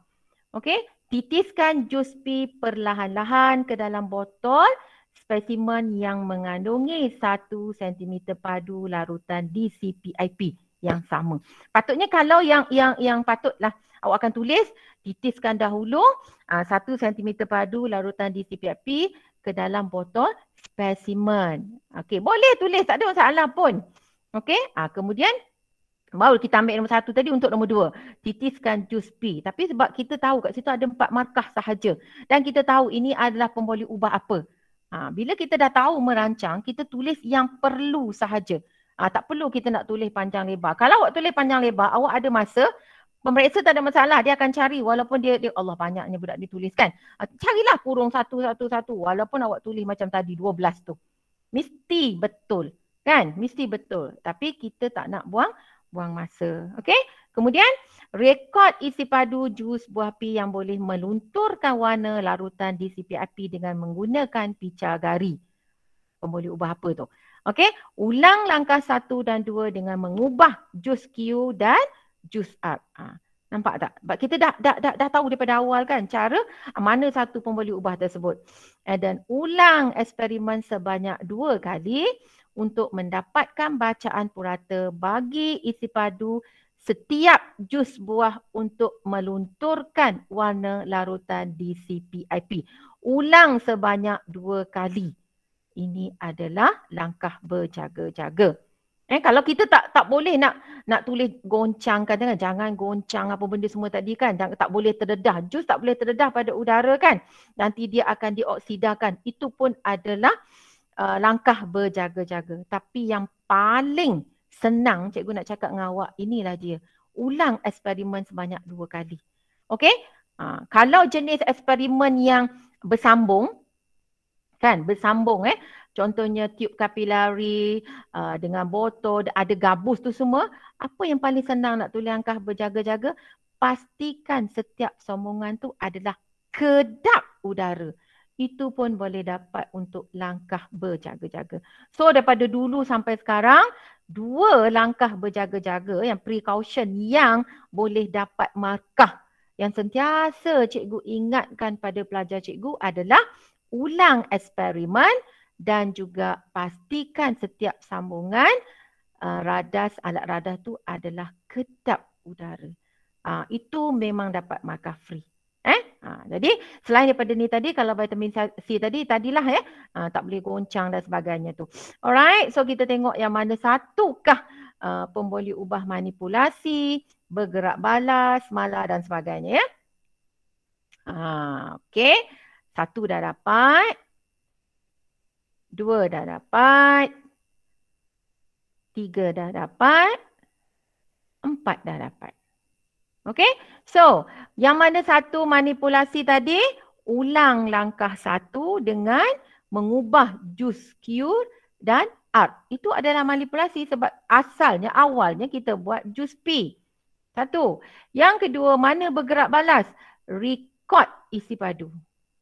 Okay? Titiskan jus pi perlahan-lahan ke dalam botol spesimen yang mengandungi satu sentimeter padu larutan DCPIP yang sama. Patutnya kalau yang yang yang patutlah awak akan tulis titiskan dahulu uh, 1 cm padu larutan di CPRP ke dalam botol spesimen. Okey, boleh tulis tak ada masalah pun. Okey, uh, kemudian baru kita ambil nombor satu tadi untuk nombor dua. Titiskan jus P. Tapi sebab kita tahu kat situ ada empat markah sahaja. Dan kita tahu ini adalah pemboleh ubah apa. Ha, bila kita dah tahu merancang, kita tulis yang perlu sahaja. Ha, tak perlu kita nak tulis panjang lebar. Kalau awak tulis panjang lebar, awak ada masa pemeriksa tak ada masalah dia akan cari walaupun dia dia Allah banyaknya budak ditulis kan ah, carilah kurung satu satu satu walaupun awak tulis macam tadi dua belas tu mesti betul kan mesti betul tapi kita tak nak buang buang masa okey kemudian rekod isi padu jus buah api yang boleh melunturkan warna larutan di CPIP dengan menggunakan pica gari pemboleh ubah apa tu okey ulang langkah satu dan dua dengan mengubah jus Q dan juice up. Ha. Nampak tak? Sebab kita dah, dah, dah, dah tahu daripada awal kan cara ah, mana satu pembeli ubah tersebut. Eh, dan ulang eksperimen sebanyak dua kali untuk mendapatkan bacaan purata bagi isi padu setiap jus buah untuk melunturkan warna larutan di CPIP. Ulang sebanyak dua kali. Ini adalah langkah berjaga-jaga. Eh kalau kita tak tak boleh nak nak tulis goncang kan jangan jangan goncang apa benda semua tadi kan jangan tak boleh terdedah jus tak boleh terdedah pada udara kan nanti dia akan dioksidakan itu pun adalah uh, langkah berjaga-jaga tapi yang paling senang cikgu nak cakap dengan awak inilah dia ulang eksperimen sebanyak dua kali okey uh, kalau jenis eksperimen yang bersambung kan bersambung eh contohnya tiup kapilari uh, dengan botol ada gabus tu semua apa yang paling senang nak tuliangkah berjaga-jaga pastikan setiap sombongan tu adalah kedap udara itu pun boleh dapat untuk langkah berjaga-jaga. So daripada dulu sampai sekarang, dua langkah berjaga-jaga yang precaution yang boleh dapat markah yang sentiasa cikgu ingatkan pada pelajar cikgu adalah ulang eksperimen, dan juga pastikan setiap sambungan uh, radas alat radas tu adalah ketap udara. Uh, itu memang dapat markah free. Eh? Ha, jadi selain daripada ni tadi kalau vitamin C tadi tadilah ya ha, tak boleh goncang dan sebagainya tu. Alright, so kita tengok yang mana satukah uh, pemboleh ubah manipulasi, bergerak balas, malah dan sebagainya ya. Ha, okay, satu dah dapat. Dua dah dapat. Tiga dah dapat. Empat dah dapat. Okay. So, yang mana satu manipulasi tadi? Ulang langkah satu dengan mengubah jus cure dan art. Itu adalah manipulasi sebab asalnya, awalnya kita buat jus P. Satu. Yang kedua, mana bergerak balas? Record isi padu.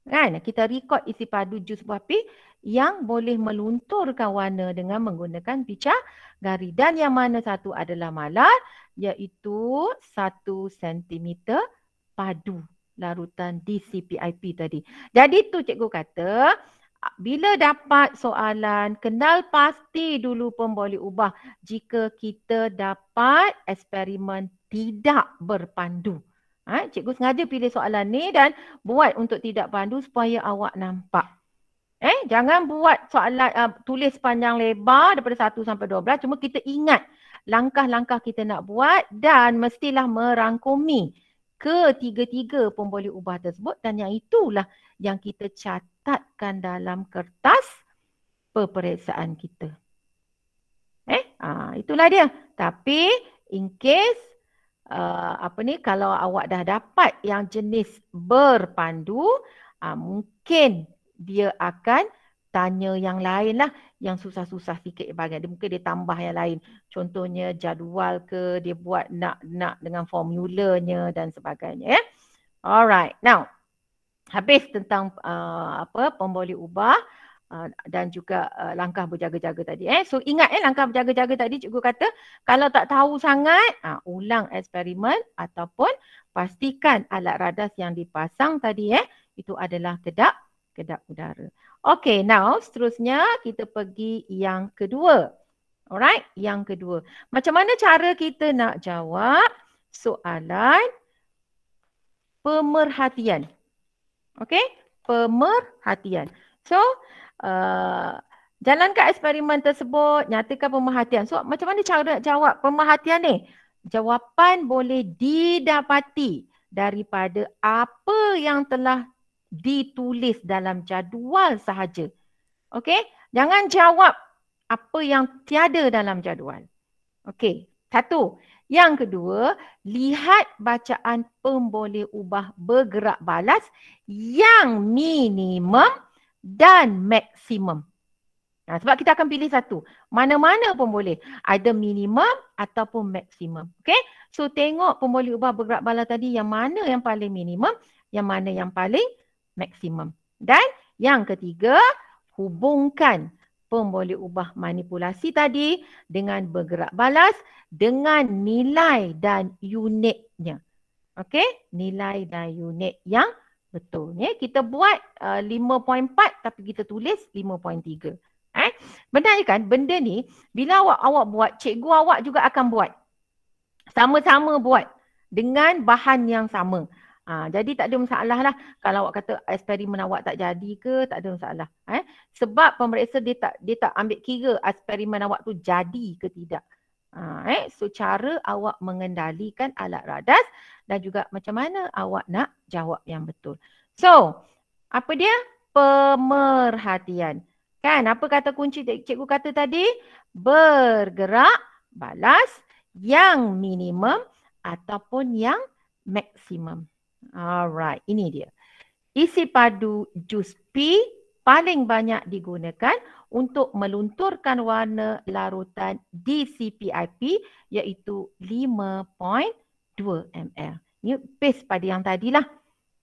Kan? Kita record isi padu jus buah P yang boleh melunturkan warna dengan menggunakan picah gari dan yang mana satu adalah malar iaitu 1 cm padu larutan DCPIP tadi. Jadi tu cikgu kata bila dapat soalan kenal pasti dulu pun boleh ubah jika kita dapat eksperimen tidak berpandu. Ha, cikgu sengaja pilih soalan ni dan buat untuk tidak pandu supaya awak nampak. Eh, jangan buat soalan uh, tulis panjang lebar daripada 1 sampai 12. Cuma kita ingat langkah-langkah kita nak buat dan mestilah merangkumi ketiga-tiga pun boleh ubah tersebut dan yang itulah yang kita catatkan dalam kertas peperiksaan kita. Eh, uh, itulah dia. Tapi in case uh, apa ni kalau awak dah dapat yang jenis berpandu, uh, mungkin dia akan tanya yang lain lah yang susah-susah sikit bagian. Dia mungkin dia tambah yang lain. Contohnya jadual ke dia buat nak-nak dengan formulanya dan sebagainya. Eh? Alright. Now, habis tentang uh, apa pemboleh ubah uh, dan juga uh, langkah berjaga-jaga tadi. Eh? So ingat eh, langkah berjaga-jaga tadi cikgu kata kalau tak tahu sangat uh, ulang eksperimen ataupun pastikan alat radas yang dipasang tadi eh, itu adalah kedap kedap udara. Okay, now seterusnya kita pergi yang kedua. Alright, yang kedua. Macam mana cara kita nak jawab soalan pemerhatian? Okay, pemerhatian. So, uh, jalankan eksperimen tersebut, nyatakan pemerhatian. So, macam mana cara nak jawab pemerhatian ni? Jawapan boleh didapati daripada apa yang telah ditulis dalam jadual sahaja. Okey, jangan jawab apa yang tiada dalam jadual. Okey, satu. Yang kedua, lihat bacaan pemboleh ubah bergerak balas yang minimum dan maksimum. Nah, sebab kita akan pilih satu. Mana-mana pun boleh. Ada minimum ataupun maksimum. Okay? So tengok pemboleh ubah bergerak balas tadi yang mana yang paling minimum, yang mana yang paling maksimum. Dan yang ketiga, hubungkan pemboleh ubah manipulasi tadi dengan bergerak balas dengan nilai dan unitnya. Okey, nilai dan unit yang betul. Ya? Kita buat uh, 5.4 tapi kita tulis 5.3. Eh? Benar je kan, benda ni bila awak, awak buat, cikgu awak juga akan buat. Sama-sama buat dengan bahan yang sama. Ha, jadi tak ada masalah lah kalau awak kata eksperimen awak tak jadi ke tak ada masalah. Eh? Sebab pemeriksa dia tak dia tak ambil kira eksperimen awak tu jadi ke tidak. Ha, eh? So cara awak mengendalikan alat radas dan juga macam mana awak nak jawab yang betul. So apa dia? Pemerhatian. Kan apa kata kunci cikgu kata tadi? Bergerak balas yang minimum ataupun yang maksimum. Alright, ini dia. Isi padu jus P paling banyak digunakan untuk melunturkan warna larutan DCPIP iaitu 5.2 ml. Ini base pada yang tadilah.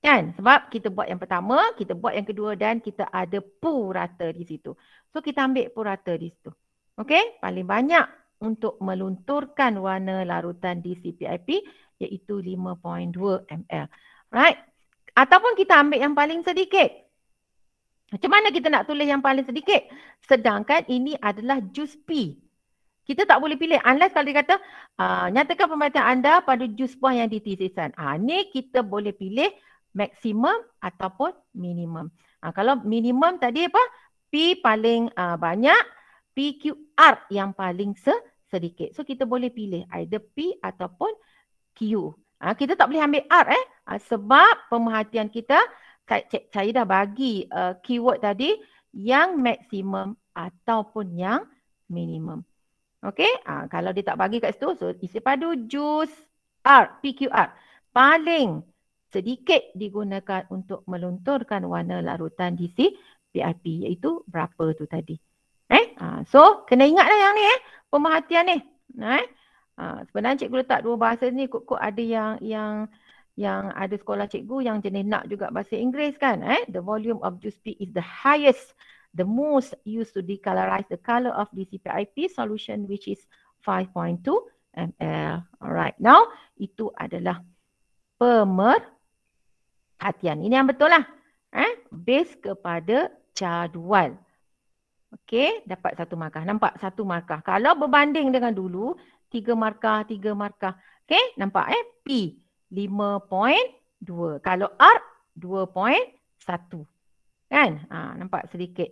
Kan? Sebab kita buat yang pertama, kita buat yang kedua dan kita ada purata di situ. So kita ambil purata di situ. Okay? Paling banyak untuk melunturkan warna larutan DCPIP iaitu 5.2 ml. Right? Ataupun kita ambil yang paling sedikit. Macam mana kita nak tulis yang paling sedikit? Sedangkan ini adalah jus P. Kita tak boleh pilih unless kalau dia kata uh, nyatakan pembahagian anda pada jus buah yang dititisan. Ha, ah, ni kita boleh pilih maksimum ataupun minimum. Ha, kalau minimum tadi apa? P paling uh, banyak, PQR yang paling sedikit. So kita boleh pilih either P ataupun minimum. Q. Ha, kita tak boleh ambil R eh. Ha, sebab pemerhatian kita, saya dah bagi uh, keyword tadi yang maksimum ataupun yang minimum. Okay, ha, ah, kalau dia tak bagi kat situ, so isi padu jus R, PQR. Paling sedikit digunakan untuk melunturkan warna larutan di si PIP iaitu berapa tu tadi. Eh, ha, so kena ingatlah yang ni eh, pemerhatian ni. Eh. Nah, Ha, sebenarnya cikgu letak dua bahasa ni kot-kot ada yang yang yang ada sekolah cikgu yang jenis nak juga bahasa Inggeris kan eh the volume of juice speak is the highest the most used to decolorize the color of DCPIP solution which is 5.2 ml alright now itu adalah pemerhatian ini yang betul lah eh based kepada jadual Okey, dapat satu markah. Nampak satu markah. Kalau berbanding dengan dulu, tiga markah, tiga markah. Okay, nampak eh? P 5.2. Kalau R 2.1. Kan? Ha, nampak sedikit.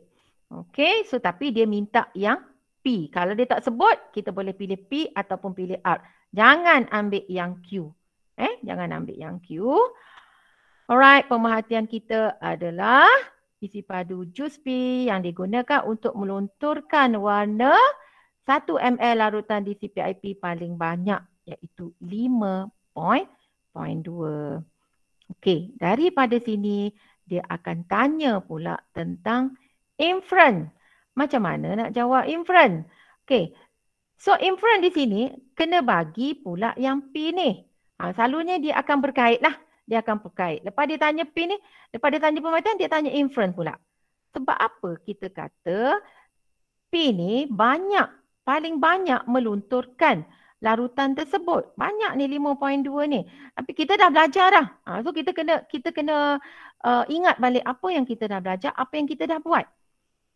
Okay, so tapi dia minta yang P. Kalau dia tak sebut, kita boleh pilih P ataupun pilih R. Jangan ambil yang Q. Eh, jangan ambil yang Q. Alright, pemerhatian kita adalah isi padu jus P yang digunakan untuk melunturkan warna satu ml larutan di CPIP paling banyak iaitu 5.2. Okey, daripada sini dia akan tanya pula tentang inferen. Macam mana nak jawab inferen? Okey. So inferen di sini kena bagi pula yang P ni. Ha, selalunya dia akan berkait lah. Dia akan berkait. Lepas dia tanya P ni, lepas dia tanya pemerintahan, dia tanya inferen pula. Sebab apa kita kata P ni banyak paling banyak melunturkan larutan tersebut. Banyak ni 5.2 ni. Tapi kita dah belajar dah. Ha, so kita kena kita kena uh, ingat balik apa yang kita dah belajar, apa yang kita dah buat.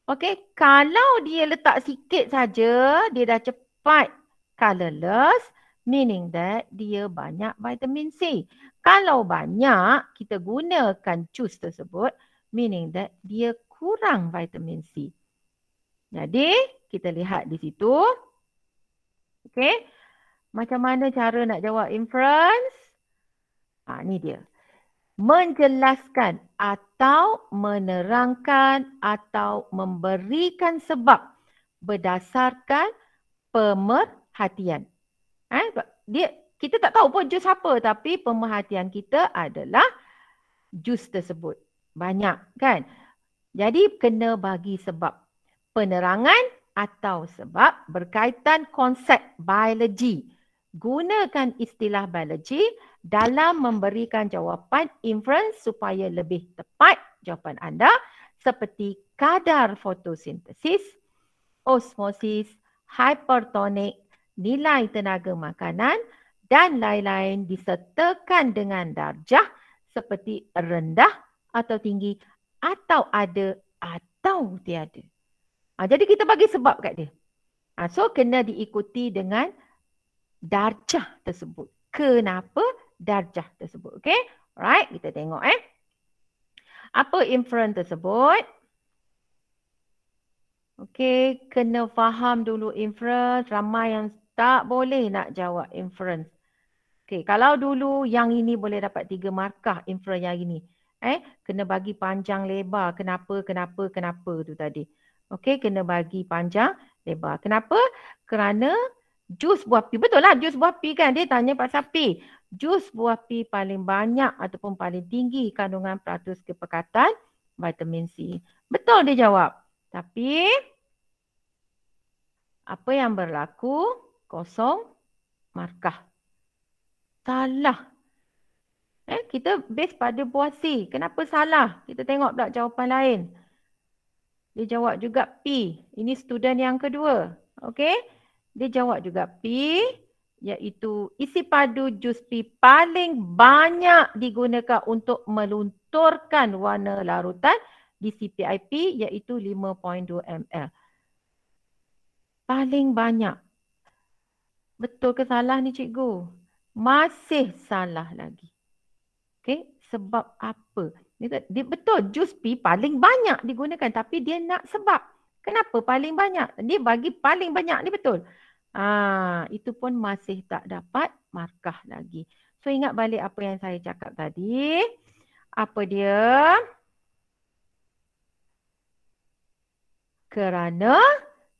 Okey, kalau dia letak sikit saja, dia dah cepat colorless, meaning that dia banyak vitamin C. Kalau banyak, kita gunakan jus tersebut, meaning that dia kurang vitamin C. Jadi kita lihat di situ. Okey. Macam mana cara nak jawab inference? Ha, ni dia. Menjelaskan atau menerangkan atau memberikan sebab berdasarkan pemerhatian. Eh, dia, kita tak tahu pun jus apa tapi pemerhatian kita adalah jus tersebut. Banyak kan? Jadi kena bagi sebab penerangan atau sebab berkaitan konsep biologi. Gunakan istilah biologi dalam memberikan jawapan inference supaya lebih tepat jawapan anda seperti kadar fotosintesis, osmosis, hipertonik, nilai tenaga makanan dan lain-lain disertakan dengan darjah seperti rendah atau tinggi atau ada atau tiada. Ha, jadi kita bagi sebab kat dia. Ha, so kena diikuti dengan darjah tersebut. Kenapa darjah tersebut. Okay. Alright. Kita tengok eh. Apa inference tersebut? Okay. Kena faham dulu inference. Ramai yang tak boleh nak jawab inference. Okay. Kalau dulu yang ini boleh dapat tiga markah inference yang ini. Eh. Kena bagi panjang lebar. Kenapa, kenapa, kenapa tu tadi. Okey, kena bagi panjang lebar. Kenapa? Kerana jus buah pi. Betul lah jus buah pi kan? Dia tanya pasal pi. Jus buah pi paling banyak ataupun paling tinggi kandungan peratus kepekatan vitamin C. Betul dia jawab. Tapi apa yang berlaku? Kosong markah. Salah. Eh, kita base pada buah C. Kenapa salah? Kita tengok pula jawapan lain. Dia jawab juga P. Ini student yang kedua. Okay. Dia jawab juga P iaitu isi padu jus P paling banyak digunakan untuk melunturkan warna larutan di CPIP iaitu 5.2 ml. Paling banyak. Betul ke salah ni cikgu? Masih salah lagi. Okay. Sebab apa? Dia kata, dia betul jus pi paling banyak digunakan tapi dia nak sebab. Kenapa paling banyak? Dia bagi paling banyak ni betul. Ah, ha, itu pun masih tak dapat markah lagi. So ingat balik apa yang saya cakap tadi. Apa dia? Kerana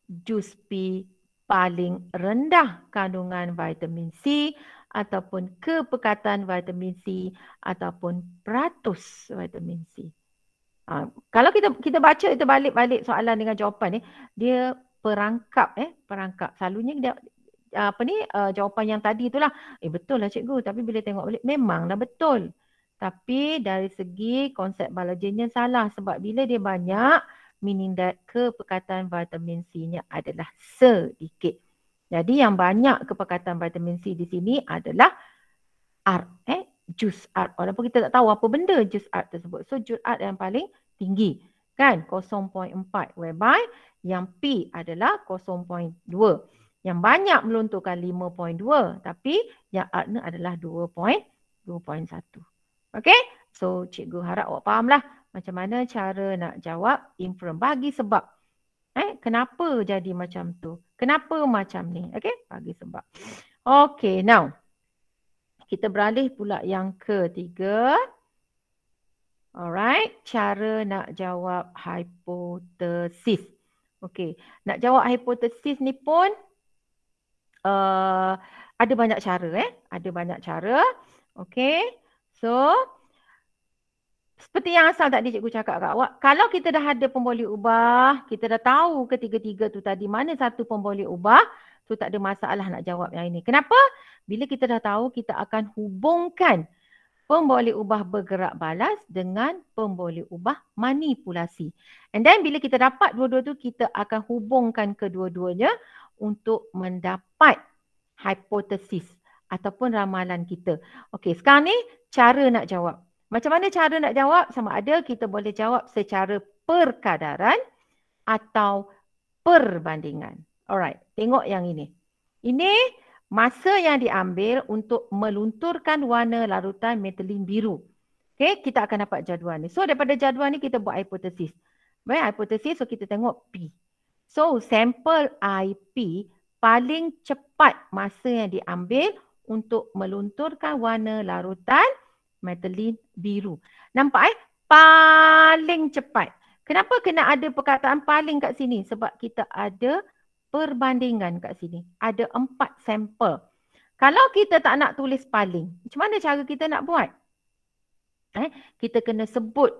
jus pi paling rendah kandungan vitamin C ataupun kepekatan vitamin C ataupun peratus vitamin C. Ha, kalau kita kita baca itu balik-balik soalan dengan jawapan ni, eh, dia perangkap eh, perangkap. Selalunya dia apa ni uh, jawapan yang tadi itulah. Eh betul lah cikgu, tapi bila tengok balik memanglah betul. Tapi dari segi konsep balajennya salah sebab bila dia banyak meaning kepekatan vitamin C-nya adalah sedikit. Jadi yang banyak kepekatan vitamin C di sini adalah R eh jus art walaupun kita tak tahu apa benda jus art tersebut. So jus art yang paling tinggi kan 0.4 whereby yang P adalah 0.2. Yang banyak melunturkan 5.2 tapi yang art ni adalah 2.2.1. Okay? So cikgu harap awak fahamlah macam mana cara nak jawab inference bagi sebab Eh, kenapa jadi macam tu? Kenapa macam ni? Okay, bagi sebab. Okay, now. Kita beralih pula yang ketiga. Alright, cara nak jawab hipotesis. Okay, nak jawab hipotesis ni pun uh, ada banyak cara eh. Ada banyak cara. Okay, so uh, seperti yang asal tadi cikgu cakap kat awak, kalau kita dah ada pemboleh ubah, kita dah tahu ketiga-tiga tu tadi mana satu pemboleh ubah, tu tak ada masalah nak jawab yang ini. Kenapa? Bila kita dah tahu kita akan hubungkan pemboleh ubah bergerak balas dengan pemboleh ubah manipulasi. And then bila kita dapat dua-dua tu kita akan hubungkan kedua-duanya untuk mendapat hipotesis ataupun ramalan kita. Okey, sekarang ni cara nak jawab. Macam mana cara nak jawab? Sama ada kita boleh jawab secara perkadaran atau perbandingan. Alright, tengok yang ini. Ini masa yang diambil untuk melunturkan warna larutan metalin biru. Okay, kita akan dapat jadual ni. So daripada jadual ni kita buat hipotesis. Baik hipotesis so kita tengok P. So sampel IP paling cepat masa yang diambil untuk melunturkan warna larutan metalin biru. Nampak eh? Paling cepat. Kenapa kena ada perkataan paling kat sini? Sebab kita ada perbandingan kat sini. Ada empat sampel. Kalau kita tak nak tulis paling, macam mana cara kita nak buat? Eh, kita kena sebut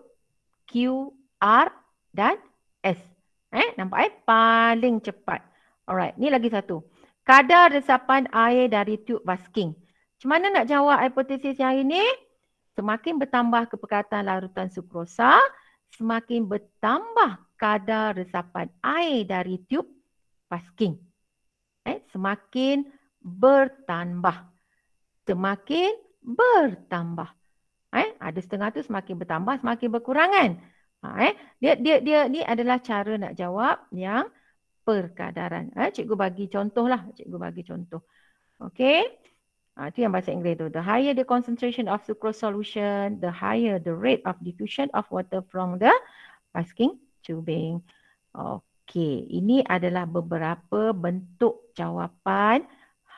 Q, R dan S. Eh, nampak eh? Paling cepat. Alright, ni lagi satu. Kadar resapan air dari tube basking. Macam mana nak jawab hipotesis yang ini? semakin bertambah kepekatan larutan sukrosa, semakin bertambah kadar resapan air dari tube pasking. Eh, semakin bertambah. Semakin bertambah. Eh, ada setengah tu semakin bertambah, semakin berkurangan. Ha, eh. dia, dia, dia, ni adalah cara nak jawab yang perkadaran. Eh, cikgu bagi contoh lah. Cikgu bagi contoh. Okey. Ah, itu yang bahasa Inggeris tu. The higher the concentration of sucrose solution, the higher the rate of diffusion of water from the basking tubing. Okay, ini adalah beberapa bentuk jawapan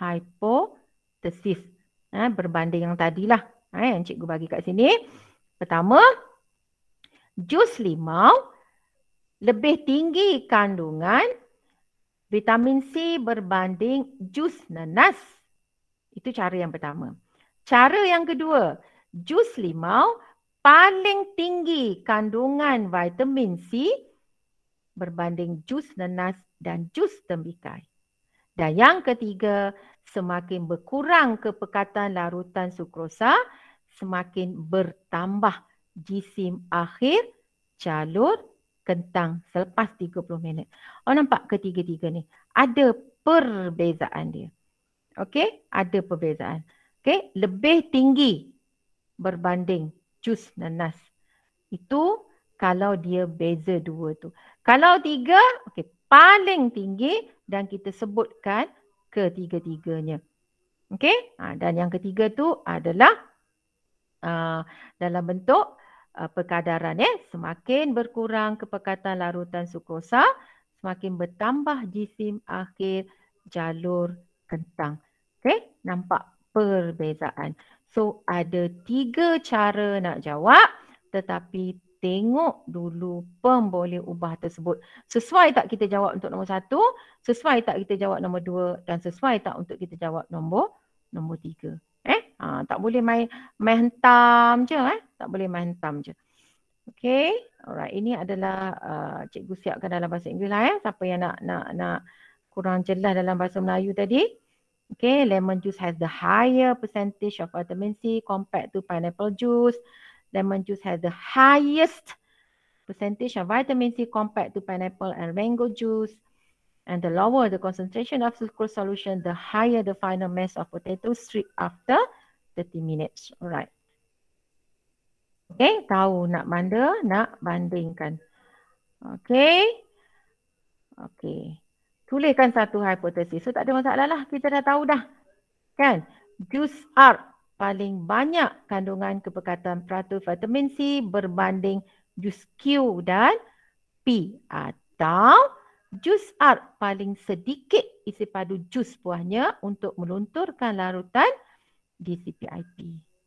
hipotesis. Ha, berbanding yang tadilah ha, yang cikgu bagi kat sini. Pertama, jus limau lebih tinggi kandungan vitamin C berbanding jus nanas. Itu cara yang pertama. Cara yang kedua, jus limau paling tinggi kandungan vitamin C berbanding jus nenas dan jus tembikai. Dan yang ketiga, semakin berkurang kepekatan larutan sukrosa, semakin bertambah jisim akhir jalur kentang selepas 30 minit. Oh nampak ketiga-tiga ni ada perbezaan dia. Okey, ada perbezaan. Okey, lebih tinggi berbanding jus nanas. Itu kalau dia beza dua tu. Kalau tiga, okey, paling tinggi dan kita sebutkan ketiga-tiganya. Okey, ha, dan yang ketiga tu adalah uh, dalam bentuk uh, perkadaran Eh. Semakin berkurang kepekatan larutan sukosa, semakin bertambah jisim akhir jalur kentang. Okay, nampak perbezaan. So ada tiga cara nak jawab tetapi tengok dulu pemboleh ubah tersebut. Sesuai tak kita jawab untuk nombor satu, sesuai tak kita jawab nombor dua dan sesuai tak untuk kita jawab nombor nombor tiga. Eh, ha, tak boleh main, main hentam je eh. Tak boleh main hentam je. Okay, alright. Ini adalah uh, cikgu siapkan dalam bahasa Inggeris lah eh. Siapa yang nak nak nak kurang jelas dalam bahasa Melayu tadi. Okay, lemon juice has the higher percentage of vitamin C compared to pineapple juice. Lemon juice has the highest percentage of vitamin C compared to pineapple and mango juice. And the lower the concentration of sucrose solution, the higher the final mass of potato strip after 30 minutes. Alright. Okay, tahu nak manda, nak bandingkan. Okay. Okay. tuliskan satu hipotesis. So tak ada masalah lah. Kita dah tahu dah. Kan? juice R paling banyak kandungan kepekatan peratus vitamin C berbanding jus Q dan P. Atau jus R paling sedikit isi padu jus buahnya untuk melunturkan larutan di CPIP.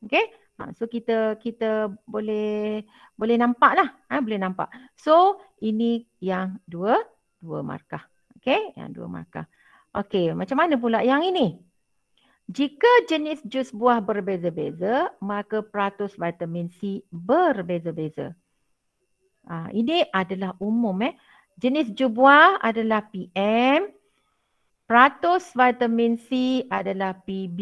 Okay? Ha, so kita kita boleh boleh nampak lah. Ha, boleh nampak. So ini yang dua dua markah. Okey, yang dua markah. Okey, macam mana pula yang ini? Jika jenis jus buah berbeza-beza, maka peratus vitamin C berbeza-beza. Ha, ini adalah umum eh. Jenis jus buah adalah PM, peratus vitamin C adalah PB.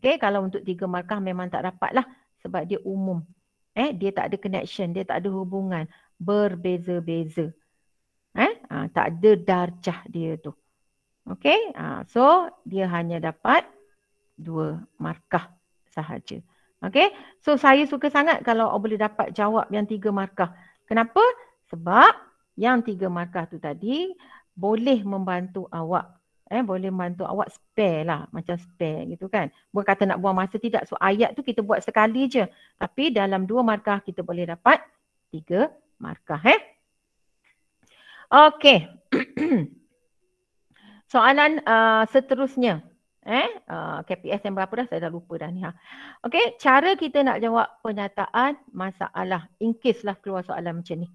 Okey, kalau untuk tiga markah memang tak dapat lah sebab dia umum. Eh, dia tak ada connection, dia tak ada hubungan berbeza-beza. Eh? Ha, tak ada darjah dia tu. Okay. Ha, ah, so dia hanya dapat dua markah sahaja. Okay. So saya suka sangat kalau awak boleh dapat jawab yang tiga markah. Kenapa? Sebab yang tiga markah tu tadi boleh membantu awak. Eh, boleh membantu awak spare lah. Macam spare gitu kan. Bukan kata nak buang masa tidak. So ayat tu kita buat sekali je. Tapi dalam dua markah kita boleh dapat tiga markah. Eh? Okey. Soalan uh, seterusnya. Eh, uh, KPS yang berapa dah? Saya dah lupa dah ni. Ha. Okey, cara kita nak jawab penyataan masalah. In case lah keluar soalan macam ni.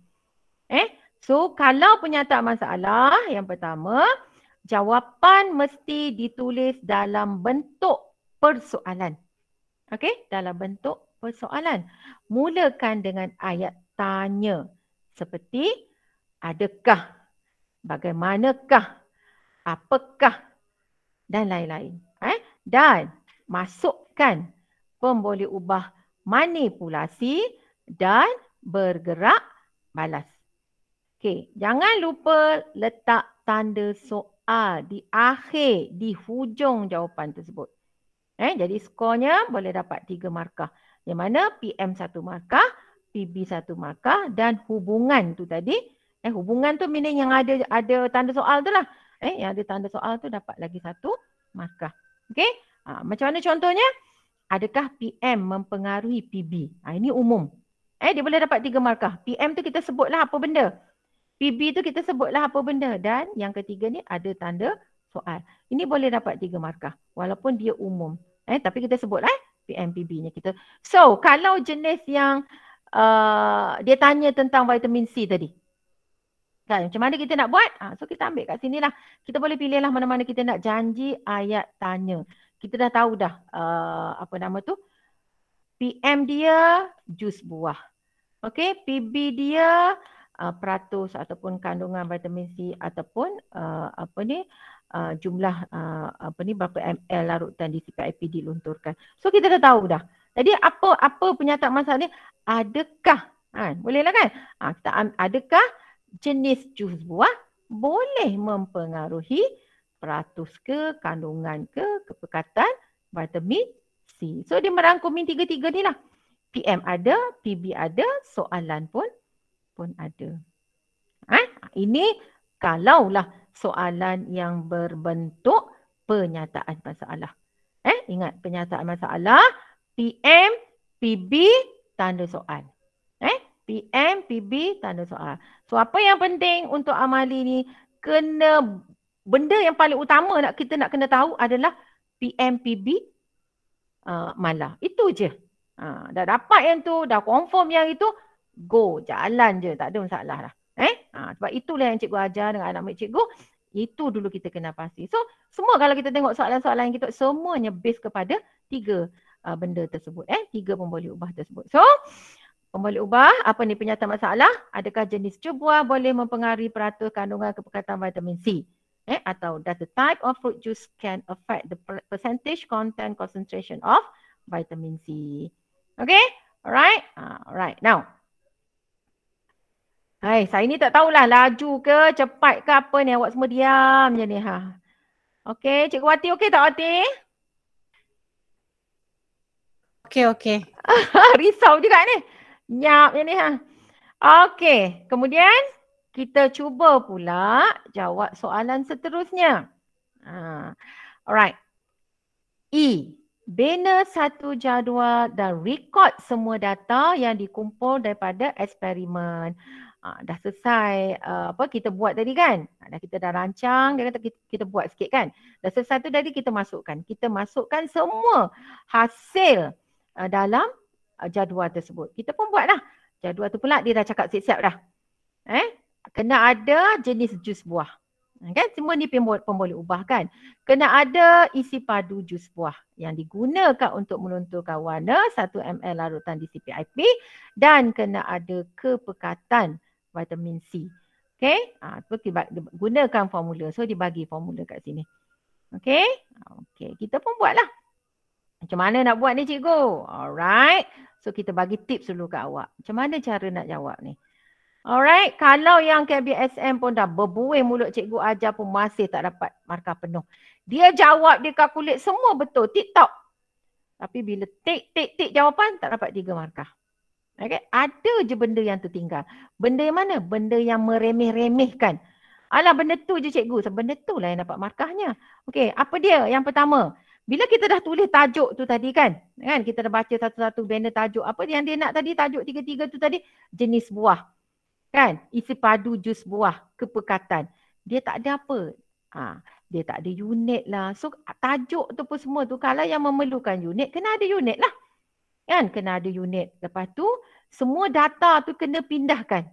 Eh, so kalau penyataan masalah yang pertama, jawapan mesti ditulis dalam bentuk persoalan. Okey, dalam bentuk persoalan. Mulakan dengan ayat tanya. Seperti adakah, bagaimanakah, apakah dan lain-lain. Eh? Dan masukkan pemboleh ubah manipulasi dan bergerak balas. Okey, jangan lupa letak tanda soal di akhir, di hujung jawapan tersebut. Eh, jadi skornya boleh dapat tiga markah. Di mana PM satu markah, PB satu markah dan hubungan tu tadi Eh, hubungan tu meaning yang ada ada tanda soal tu lah. Eh, yang ada tanda soal tu dapat lagi satu markah. Okay. Ha, macam mana contohnya? Adakah PM mempengaruhi PB? Ha, ini umum. Eh, dia boleh dapat tiga markah. PM tu kita sebutlah apa benda. PB tu kita sebutlah apa benda. Dan yang ketiga ni ada tanda soal. Ini boleh dapat tiga markah. Walaupun dia umum. Eh, tapi kita sebutlah eh, PM, PB-nya kita. So, kalau jenis yang uh, dia tanya tentang vitamin C tadi. Kan? Macam mana kita nak buat? Ha, so kita ambil kat sini lah. Kita boleh pilih lah mana-mana kita nak janji ayat tanya. Kita dah tahu dah uh, apa nama tu. PM dia jus buah. Okay. PB dia uh, peratus ataupun kandungan vitamin C ataupun uh, apa ni. Uh, jumlah uh, apa ni berapa ml larutan di CPIP dilunturkan. So kita dah tahu dah. Jadi apa apa penyataan masalah ni? Adakah? Kan? Ha, bolehlah kan? Ha, Adakah? jenis jus buah boleh mempengaruhi peratus ke kandungan ke kepekatan vitamin C. So dia merangkumi tiga-tiga ni lah. PM ada, PB ada, soalan pun pun ada. Ha? Ini kalaulah soalan yang berbentuk penyataan masalah. Eh, ingat penyataan masalah PM, PB, tanda soal. PM, PB, tanda soal. So apa yang penting untuk amali ni kena benda yang paling utama nak kita nak kena tahu adalah PM, PB uh, malah. Itu je. Uh, dah dapat yang tu, dah confirm yang itu, go. Jalan je. Tak ada masalah lah. Eh? Ha, sebab itulah yang cikgu ajar dengan anak-anak cikgu. Itu dulu kita kena pasti. So semua kalau kita tengok soalan-soalan yang kita semuanya based kepada tiga uh, benda tersebut. Eh? Tiga pemboleh ubah tersebut. So Pembalik ubah, apa ni penyataan masalah? Adakah jenis cubuah boleh mempengaruhi peratus kandungan kepekatan vitamin C? Eh, atau does the type of fruit juice can affect the percentage content concentration of vitamin C? Okay, alright, alright. Now, Hai, saya ni tak tahulah laju ke, cepat ke apa ni. Awak semua diam je ni. Ha. Okay, Cikgu Wati okay tak Wati? Okay, okay. Risau juga ni. Nyap ni ha. Okey, kemudian kita cuba pula jawab soalan seterusnya. Ha. Alright. E. Bina satu jadual dan rekod semua data yang dikumpul daripada eksperimen. Ha, dah selesai uh, apa kita buat tadi kan? Ha, dah kita dah rancang, dia kata kita, kita buat sikit kan? Dah selesai tu tadi kita masukkan. Kita masukkan semua hasil uh, dalam uh, jadual tersebut. Kita pun buatlah. Jadual tu pula dia dah cakap siap-siap dah. Eh? Kena ada jenis jus buah. Eh, kan? Semua ni pun, pun boleh ubah kan? Kena ada isi padu jus buah yang digunakan untuk melunturkan warna 1 ml larutan di CPIP dan kena ada kepekatan vitamin C. Okay? Ha, ah, dibag- gunakan formula. So dia bagi formula kat sini. Okay? Ah, okay. Kita pun buatlah. Macam mana nak buat ni cikgu? Alright. So kita bagi tips dulu kat awak. Macam mana cara nak jawab ni? Alright. Kalau yang KBSM pun dah berbuih mulut cikgu ajar pun masih tak dapat markah penuh. Dia jawab, dia kalkulit semua betul. TikTok. Tapi bila tik, tik, tik jawapan tak dapat tiga markah. Okay. Ada je benda yang tertinggal. Benda yang mana? Benda yang meremeh-remehkan. Alah benda tu je cikgu. So, benda tu lah yang dapat markahnya. Okay. Apa dia? Yang pertama. Yang pertama. Bila kita dah tulis tajuk tu tadi kan, kan kita dah baca satu-satu banner tajuk apa yang dia nak tadi tajuk tiga-tiga tu tadi jenis buah. Kan? Isi padu jus buah kepekatan. Dia tak ada apa. Ha, dia tak ada unit lah. So tajuk tu pun semua tu kalau yang memerlukan unit kena ada unit lah. Kan? Kena ada unit. Lepas tu semua data tu kena pindahkan.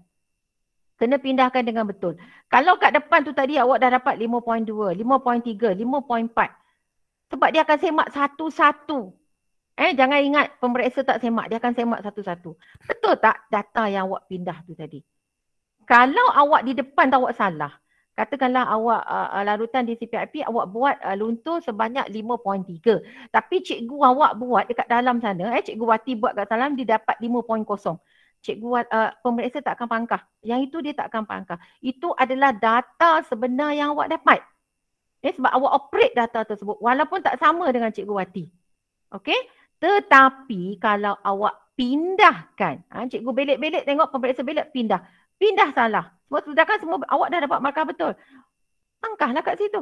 Kena pindahkan dengan betul. Kalau kat depan tu tadi awak dah dapat 5.2, 5.3, 5.4. Sebab dia akan semak satu-satu. Eh, jangan ingat pemeriksa tak semak. Dia akan semak satu-satu. Betul tak data yang awak pindah tu tadi? Kalau awak di depan tak awak salah. Katakanlah awak uh, uh larutan di CPIP, awak buat uh, luntur sebanyak 5.3. Tapi cikgu awak buat dekat dalam sana, eh, cikgu Wati buat dekat dalam, dia dapat 5.0 cikgu uh, pemeriksa tak akan pangkah. Yang itu dia tak akan pangkah. Itu adalah data sebenar yang awak dapat. Ya, sebab awak operate data tersebut walaupun tak sama dengan Cikgu Wati. okay? Tetapi kalau awak pindahkan, ha, Cikgu belik-belik tengok pemeriksa belik pindah. Pindah salah. Sebab sudah kan semua awak dah dapat markah betul. Pangkahlah kat situ.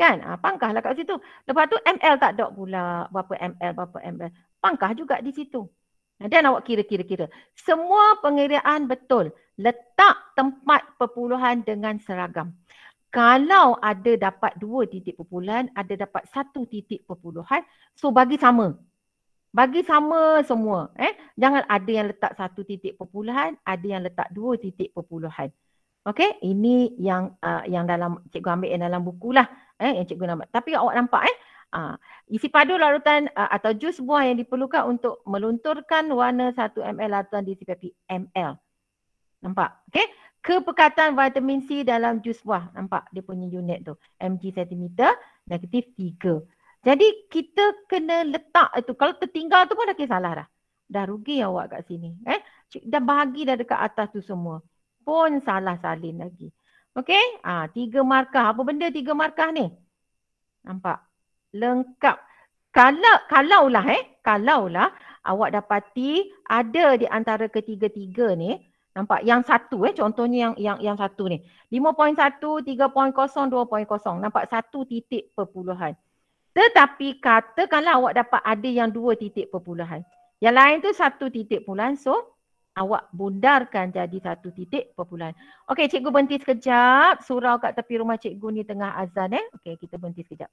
Kan? Ha, pangkahlah kat situ. Lepas tu ML tak dok pula. Berapa ML, berapa ML. Pangkah juga di situ. Ha, dan awak kira-kira-kira. Semua pengiraan betul. Letak tempat perpuluhan dengan seragam kalau ada dapat dua titik perpuluhan, ada dapat satu titik perpuluhan, so bagi sama. Bagi sama semua. Eh? Jangan ada yang letak satu titik perpuluhan, ada yang letak dua titik perpuluhan. Okay, ini yang uh, yang dalam cikgu ambil yang dalam buku lah. Eh? Yang cikgu nampak. Tapi awak nampak eh. Uh, isi padu larutan uh, atau jus buah yang diperlukan untuk melunturkan warna 1 ml larutan di TPP ML. Nampak? Okay kepekatan vitamin C dalam jus buah. Nampak dia punya unit tu. Mg sentimeter negatif 3. Jadi kita kena letak itu. Kalau tertinggal tu pun dah kisahlah dah. Dah rugi awak kat sini. Eh? Dah bahagi dah dekat atas tu semua. Pun salah salin lagi. Okay? ha, ah, tiga markah. Apa benda tiga markah ni? Nampak? Lengkap. Kalau, kalaulah eh. Kalaulah awak dapati ada di antara ketiga-tiga ni. Nampak yang satu eh contohnya yang yang yang satu ni. 5.1, 3.0, 2.0. Nampak satu titik perpuluhan. Tetapi katakanlah awak dapat ada yang dua titik perpuluhan. Yang lain tu satu titik perpuluhan. So awak bundarkan jadi satu titik perpuluhan. Okey cikgu berhenti sekejap. Surau kat tepi rumah cikgu ni tengah azan eh. Okey kita berhenti sekejap.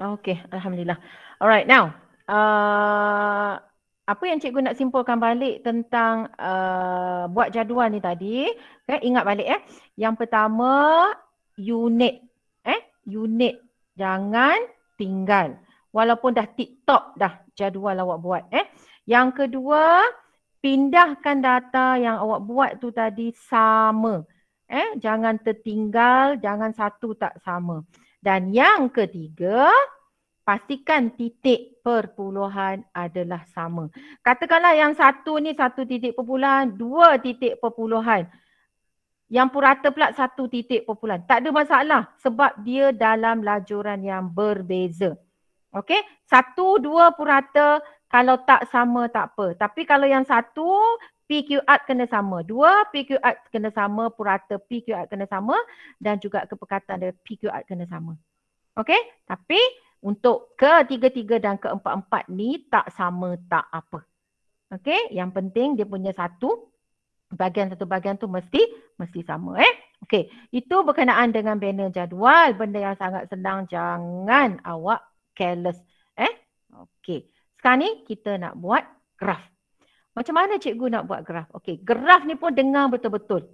Okay, Alhamdulillah. Alright, now. Uh, apa yang cikgu nak simpulkan balik tentang uh, buat jadual ni tadi. Okay, ingat balik eh. Yang pertama, unit. Eh, unit. Jangan tinggal. Walaupun dah TikTok dah jadual awak buat eh. Yang kedua, pindahkan data yang awak buat tu tadi sama. Eh, jangan tertinggal, jangan satu tak sama. Dan yang ketiga, pastikan titik perpuluhan adalah sama. Katakanlah yang satu ni satu titik perpuluhan, dua titik perpuluhan. Yang purata pula satu titik perpuluhan. Tak ada masalah sebab dia dalam lajuran yang berbeza. Okey, satu dua purata kalau tak sama tak apa. Tapi kalau yang satu PQR kena sama. Dua, PQR kena sama, purata PQR kena sama dan juga kepekatan dia PQR kena sama. Okey? Tapi untuk ketiga-tiga dan keempat-empat ni tak sama tak apa. Okey? Yang penting dia punya satu bahagian satu bahagian tu mesti mesti sama eh. Okey. Itu berkenaan dengan benda jadual. Benda yang sangat senang jangan awak careless eh. Okey. Sekarang ni kita nak buat graf. Macam mana cikgu nak buat graf? Okey, graf ni pun dengar betul-betul.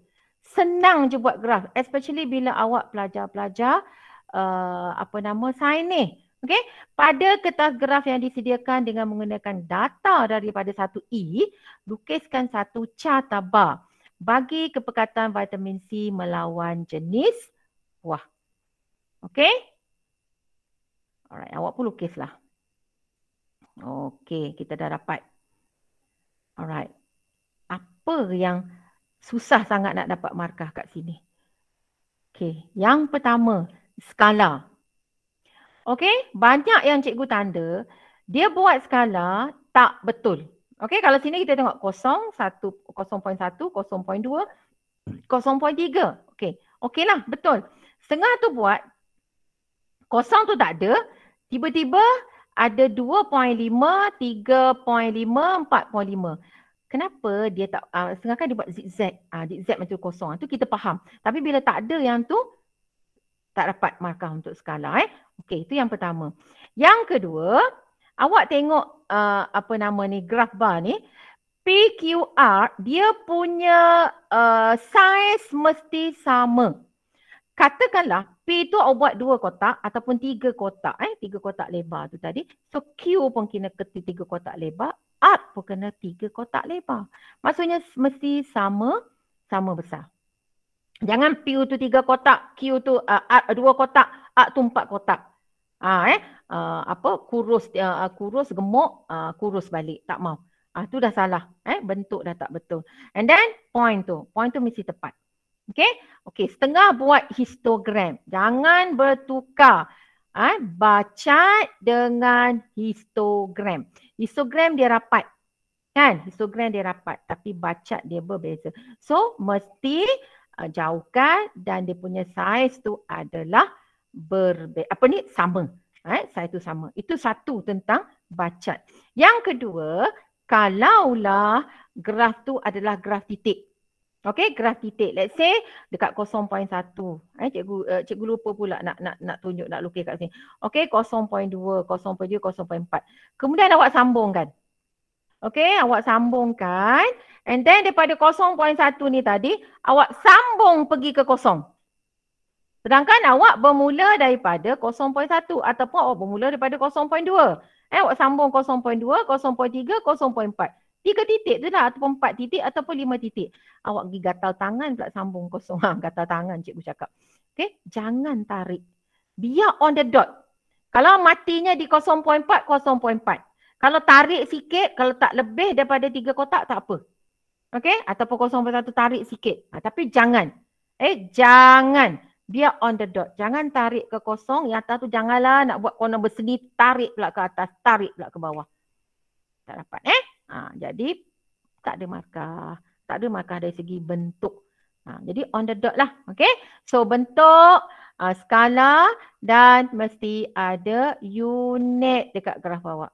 Senang je buat graf. Especially bila awak pelajar-pelajar uh, apa nama sain ni. Okey, pada kertas graf yang disediakan dengan menggunakan data daripada satu E, lukiskan satu carta bar bagi kepekatan vitamin C melawan jenis buah. Okey? Alright, awak pun lukislah. Okey, kita dah dapat. Alright. Apa yang susah sangat nak dapat markah kat sini? Okay. Yang pertama, skala. Okay. Banyak yang cikgu tanda, dia buat skala tak betul. Okay. Kalau sini kita tengok 0, 1, 0.1, 0.2, 0.3. Okey, okeylah betul. Setengah tu buat, kosong tu tak ada, tiba-tiba ada 2.5, 3.5, 4.5. Kenapa dia tak, uh, ah, sengaja dia buat zigzag, uh, ah, zigzag macam kosong. Itu ah, kita faham. Tapi bila tak ada yang tu, tak dapat markah untuk skala. Eh? Okey, itu yang pertama. Yang kedua, awak tengok uh, apa nama ni, graf bar ni. PQR, dia punya uh, size mesti sama. Katakanlah P tu awak buat dua kotak ataupun tiga kotak eh tiga kotak lebar tu tadi so Q pun kena ketik tiga kotak lebar R pun kena tiga kotak lebar maksudnya mesti sama sama besar jangan P tu tiga kotak Q tu uh, R uh, dua kotak R tu empat kotak ha, eh uh, apa kurus uh, uh kurus gemuk uh, kurus balik tak mau ah uh, tu dah salah eh bentuk dah tak betul and then point tu point tu mesti tepat Okay, okay setengah buat histogram. Jangan bertukar. Ha? Baca dengan histogram. Histogram dia rapat. Kan? Histogram dia rapat. Tapi baca dia berbeza. So, mesti uh, jauhkan dan dia punya saiz tu adalah berbeza. Apa ni? Sama. Ha? Saiz tu sama. Itu satu tentang baca. Yang kedua, kalaulah graf tu adalah graf titik. Okay, graf titik. Let's say dekat 0.1. Eh, cikgu uh, cikgu lupa pula nak nak nak tunjuk nak lukis kat sini. Okey, 0.2, 0.3, 0.4. Kemudian awak sambungkan. Okay, awak sambungkan and then daripada 0.1 ni tadi, awak sambung pergi ke kosong. Sedangkan awak bermula daripada 0.1 ataupun awak bermula daripada 0.2. Eh, awak sambung 0.2, 0.3, 0.4 tiga titik tu lah ataupun empat titik ataupun lima titik. Awak pergi gatal tangan pula sambung kosong. Ha, gatal tangan cikgu cakap. Okay? Jangan tarik. Biar on the dot. Kalau matinya di 0.4, 0.4. Kalau tarik sikit, kalau tak lebih daripada tiga kotak, tak apa. Okay? Ataupun 0.1 tarik sikit. Ha, tapi jangan. Eh, jangan. Biar on the dot. Jangan tarik ke kosong. Yang atas tu janganlah nak buat corner berseni. Tarik pula ke atas, tarik pula ke bawah. Tak dapat. Eh? Ha, jadi tak ada markah. Tak ada markah dari segi bentuk. Ha, jadi on the dot lah. Okay. So bentuk, uh, skala dan mesti ada unit dekat graf bawah.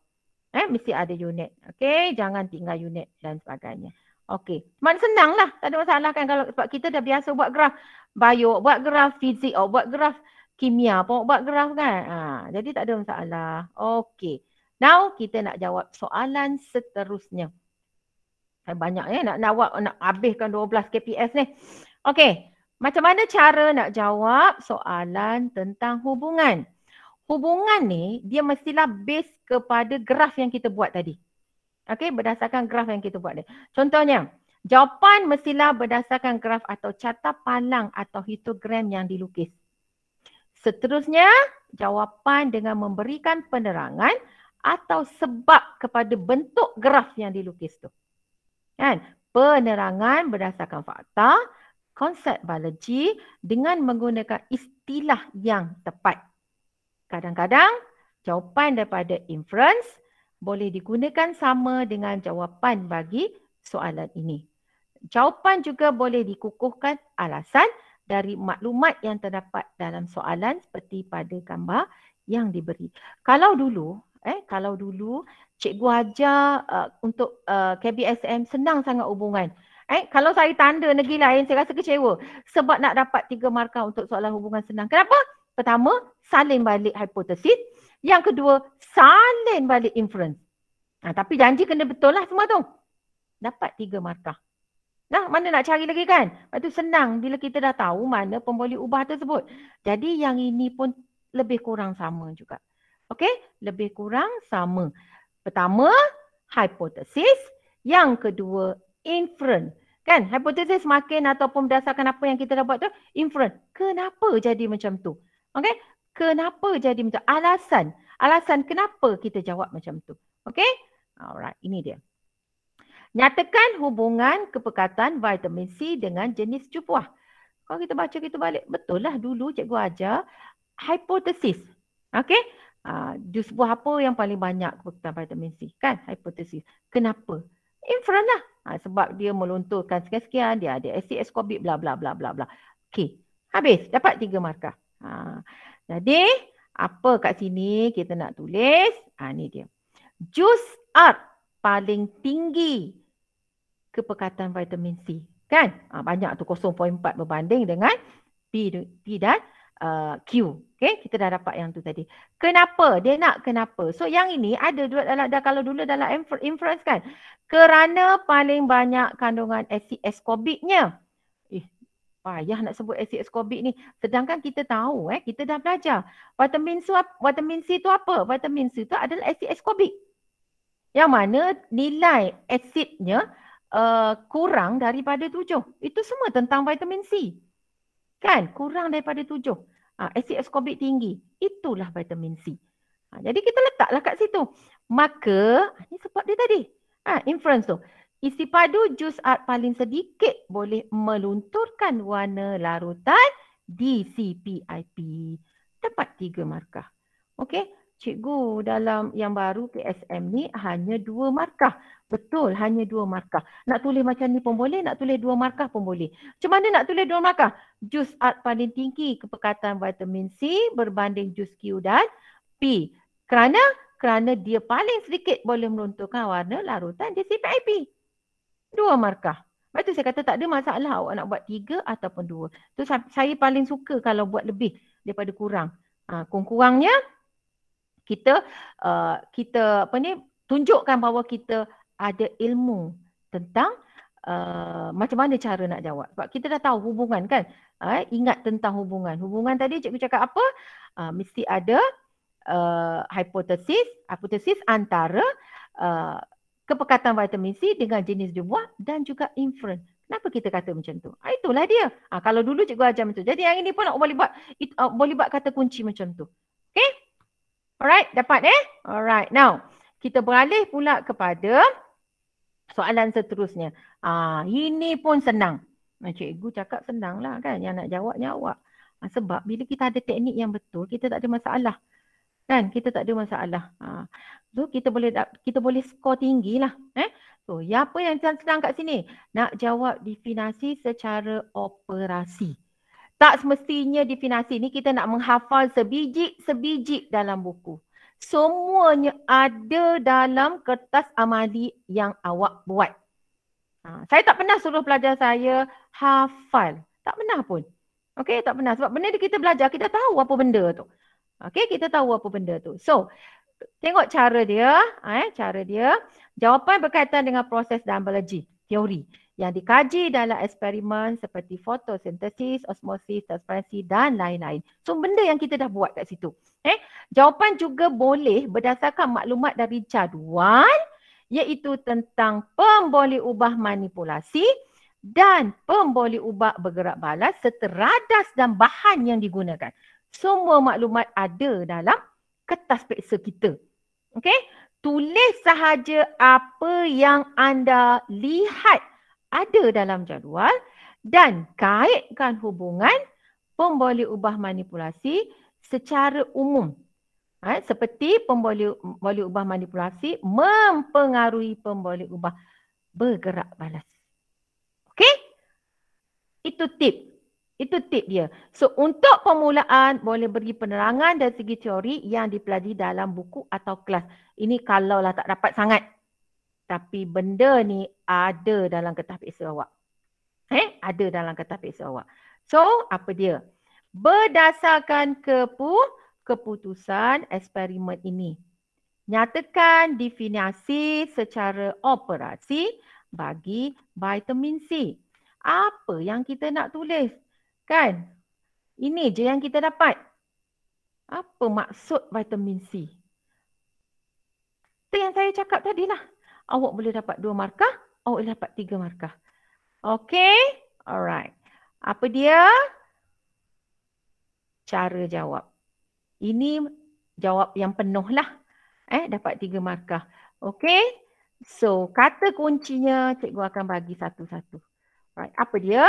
Eh, mesti ada unit. Okay. Jangan tinggal unit dan sebagainya. Okay. Mana senang lah. Tak ada masalah kan kalau sebab kita dah biasa buat graf bio, buat graf fizik, oh, buat graf kimia pun buat graf kan. Ha, jadi tak ada masalah. Okay. Now kita nak jawab soalan seterusnya. Eh, banyak eh? nak nak nak habiskan 12 KPS ni. Okey. Macam mana cara nak jawab soalan tentang hubungan? Hubungan ni dia mestilah base kepada graf yang kita buat tadi. Okey, berdasarkan graf yang kita buat tadi. Contohnya, jawapan mestilah berdasarkan graf atau carta palang atau histogram yang dilukis. Seterusnya, jawapan dengan memberikan penerangan atau sebab kepada bentuk graf yang dilukis tu. Kan? Penerangan berdasarkan fakta, konsep biologi dengan menggunakan istilah yang tepat. Kadang-kadang jawapan daripada inference boleh digunakan sama dengan jawapan bagi soalan ini. Jawapan juga boleh dikukuhkan alasan dari maklumat yang terdapat dalam soalan seperti pada gambar yang diberi. Kalau dulu Eh, kalau dulu cikgu ajar uh, untuk uh, eh, KBSM senang sangat hubungan. Eh, kalau saya tanda negeri lain saya rasa kecewa sebab nak dapat tiga markah untuk soalan hubungan senang. Kenapa? Pertama, salin balik hipotesis. Yang kedua, salin balik inference. Ha, tapi janji kena betul lah semua tu. Dapat tiga markah. Nah, mana nak cari lagi kan? Lepas tu senang bila kita dah tahu mana pemboleh ubah tersebut. Jadi yang ini pun lebih kurang sama juga. Okey, lebih kurang sama. Pertama, hipotesis. Yang kedua, inference. Kan, hipotesis makin ataupun berdasarkan apa yang kita dah buat tu, inference. Kenapa jadi macam tu? Okey, kenapa jadi macam tu? Alasan. Alasan kenapa kita jawab macam tu. Okey, alright. Ini dia. Nyatakan hubungan kepekatan vitamin C dengan jenis cupuah. Kalau kita baca kita balik, betul lah dulu cikgu ajar hipotesis. Okey, Uh, jus buah apa yang paling banyak kebutuhan vitamin C kan hipotesis kenapa infran lah uh, sebab dia melunturkan sekian-sekian dia ada acid ascorbic bla bla bla bla bla okey habis dapat tiga markah uh, jadi apa kat sini kita nak tulis uh, ni dia jus art paling tinggi kepekatan vitamin C kan uh, banyak tu 0.4 berbanding dengan P, P dan uh, Okay, kita dah dapat yang tu tadi. Kenapa? Dia nak kenapa? So yang ini ada dua dalam, dah kalau dulu dalam inference kan? Kerana paling banyak kandungan asid ascorbicnya. Eh, payah nak sebut asid ascorbic ni. Sedangkan kita tahu eh, kita dah belajar. Vitamin C, vitamin C tu apa? Vitamin C tu adalah asid ascorbic. Yang mana nilai asidnya uh, kurang daripada tujuh. Itu semua tentang vitamin C. Kan? Kurang daripada tujuh. Ha, asid askorbik tinggi. Itulah vitamin C. Ha, jadi kita letaklah kat situ. Maka, ah, ni sebab dia tadi. Ha, inference tu. Isi padu jus art paling sedikit boleh melunturkan warna larutan DCPIP. Dapat tiga markah. Okey cikgu dalam yang baru PSM ni hanya dua markah. Betul, hanya dua markah. Nak tulis macam ni pun boleh, nak tulis dua markah pun boleh. Macam mana nak tulis dua markah? Jus art paling tinggi kepekatan vitamin C berbanding jus Q dan P. Kerana? Kerana dia paling sedikit boleh meruntuhkan warna larutan JCPIP. Dua markah. Lepas tu saya kata tak ada masalah awak nak buat tiga ataupun dua. Tu saya paling suka kalau buat lebih daripada kurang. Ha, kurang-kurangnya kita uh, kita apa ni tunjukkan bahawa kita ada ilmu tentang uh, macam mana cara nak jawab sebab kita dah tahu hubungan kan uh, ingat tentang hubungan hubungan tadi cikgu cakap apa uh, mesti ada uh, hipotesis hipotesis antara uh, kepekatan vitamin C dengan jenis dia buah dan juga inference Kenapa kita kata macam tu? Ah, itulah dia. Ah, kalau dulu cikgu ajar macam tu. Jadi yang ini pun boleh buat it, uh, boleh buat kata kunci macam tu. Alright, dapat eh? Alright, now kita beralih pula kepada soalan seterusnya. Ah, ini pun senang. Ah, cikgu cakap senang lah kan, yang nak jawab, jawab. Ah, sebab bila kita ada teknik yang betul, kita tak ada masalah. Kan, kita tak ada masalah. Ah, so kita boleh kita boleh skor tinggi lah. Eh? So, ya apa yang senang kat sini? Nak jawab definasi secara operasi. Tak semestinya definasi ni kita nak menghafal sebiji-sebiji dalam buku. Semuanya ada dalam kertas amali yang awak buat. Ha, saya tak pernah suruh pelajar saya hafal. Tak pernah pun. Okey, tak pernah. Sebab benda kita belajar, kita tahu apa benda tu. Okey, kita tahu apa benda tu. So, tengok cara dia. eh, cara dia. Jawapan berkaitan dengan proses dan biologi. Teori yang dikaji dalam eksperimen seperti fotosintesis, osmosis, transparansi dan lain-lain. So benda yang kita dah buat kat situ. Eh, jawapan juga boleh berdasarkan maklumat dari jadual iaitu tentang pemboleh ubah manipulasi dan pemboleh ubah bergerak balas serta radas dan bahan yang digunakan. Semua maklumat ada dalam kertas peksa kita. Okey? Tulis sahaja apa yang anda lihat ada dalam jadual dan kaitkan hubungan pemboleh ubah manipulasi secara umum. Ha, seperti pemboleh boleh ubah manipulasi mempengaruhi pemboleh ubah bergerak balas. Okey? Itu tip. Itu tip dia. So untuk permulaan boleh beri penerangan dari segi teori yang dipelajari dalam buku atau kelas. Ini kalaulah tak dapat sangat tapi benda ni ada dalam kertas peksa awak. Eh, ada dalam kertas peksa awak. So, apa dia? Berdasarkan kepu keputusan eksperimen ini, nyatakan definisi secara operasi bagi vitamin C. Apa yang kita nak tulis? Kan? Ini je yang kita dapat. Apa maksud vitamin C? Itu yang saya cakap tadi lah awak boleh dapat dua markah, awak boleh dapat tiga markah. Okay? Alright. Apa dia? Cara jawab. Ini jawab yang penuh lah. Eh, dapat tiga markah. Okay? So, kata kuncinya cikgu akan bagi satu-satu. Alright. Apa dia?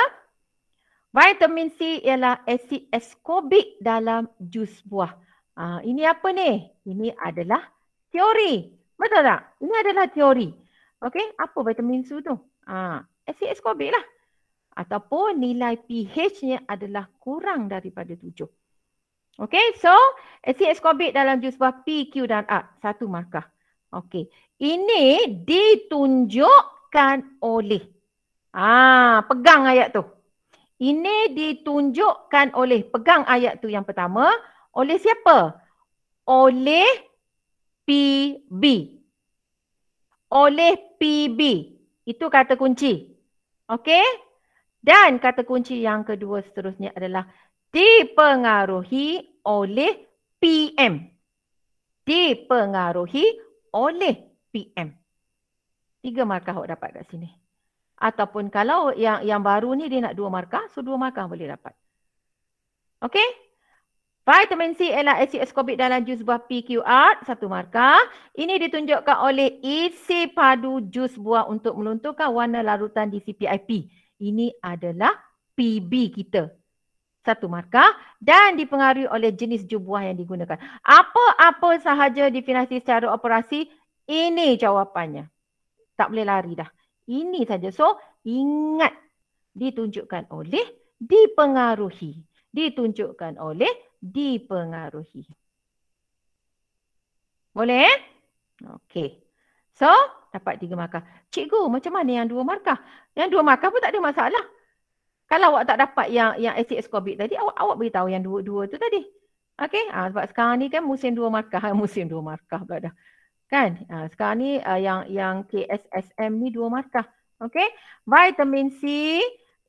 Vitamin C ialah asid ascorbic dalam jus buah. Uh, ini apa ni? Ini adalah teori. Betul tak? Ini adalah teori. Okey, apa vitamin C tu? Ha, asid askorbik lah. Ataupun nilai pH-nya adalah kurang daripada 7. Okey, so asid askorbik dalam jus buah P, Q dan A. Satu markah. Okey, ini ditunjukkan oleh. Ah, ha, pegang ayat tu. Ini ditunjukkan oleh, pegang ayat tu yang pertama. Oleh siapa? Oleh PB. Oleh PB. Itu kata kunci. Okey? Dan kata kunci yang kedua seterusnya adalah dipengaruhi oleh PM. Dipengaruhi oleh PM. Tiga markah awak dapat kat sini. Ataupun kalau yang yang baru ni dia nak dua markah, so dua markah boleh dapat. Okey? Vitamin C ialah asid ascorbic dalam jus buah PQR, satu markah. Ini ditunjukkan oleh isi e padu jus buah untuk melunturkan warna larutan di CPIP. Ini adalah PB kita. Satu markah dan dipengaruhi oleh jenis jus buah yang digunakan. Apa-apa sahaja definasi secara operasi, ini jawapannya. Tak boleh lari dah. Ini saja. So, ingat ditunjukkan oleh, dipengaruhi, ditunjukkan oleh dipengaruhi. Boleh? Okey. So, dapat tiga markah. Cikgu, macam mana yang dua markah? Yang dua markah pun tak ada masalah. Kalau awak tak dapat yang yang acid ascorbic tadi, awak awak beritahu yang dua-dua tu tadi. Okey? Ah, sebab sekarang ni kan musim dua markah, musim dua markah pula dah. Kan? Ah, sekarang ni ah, yang yang KSSM ni dua markah. Okey? Vitamin C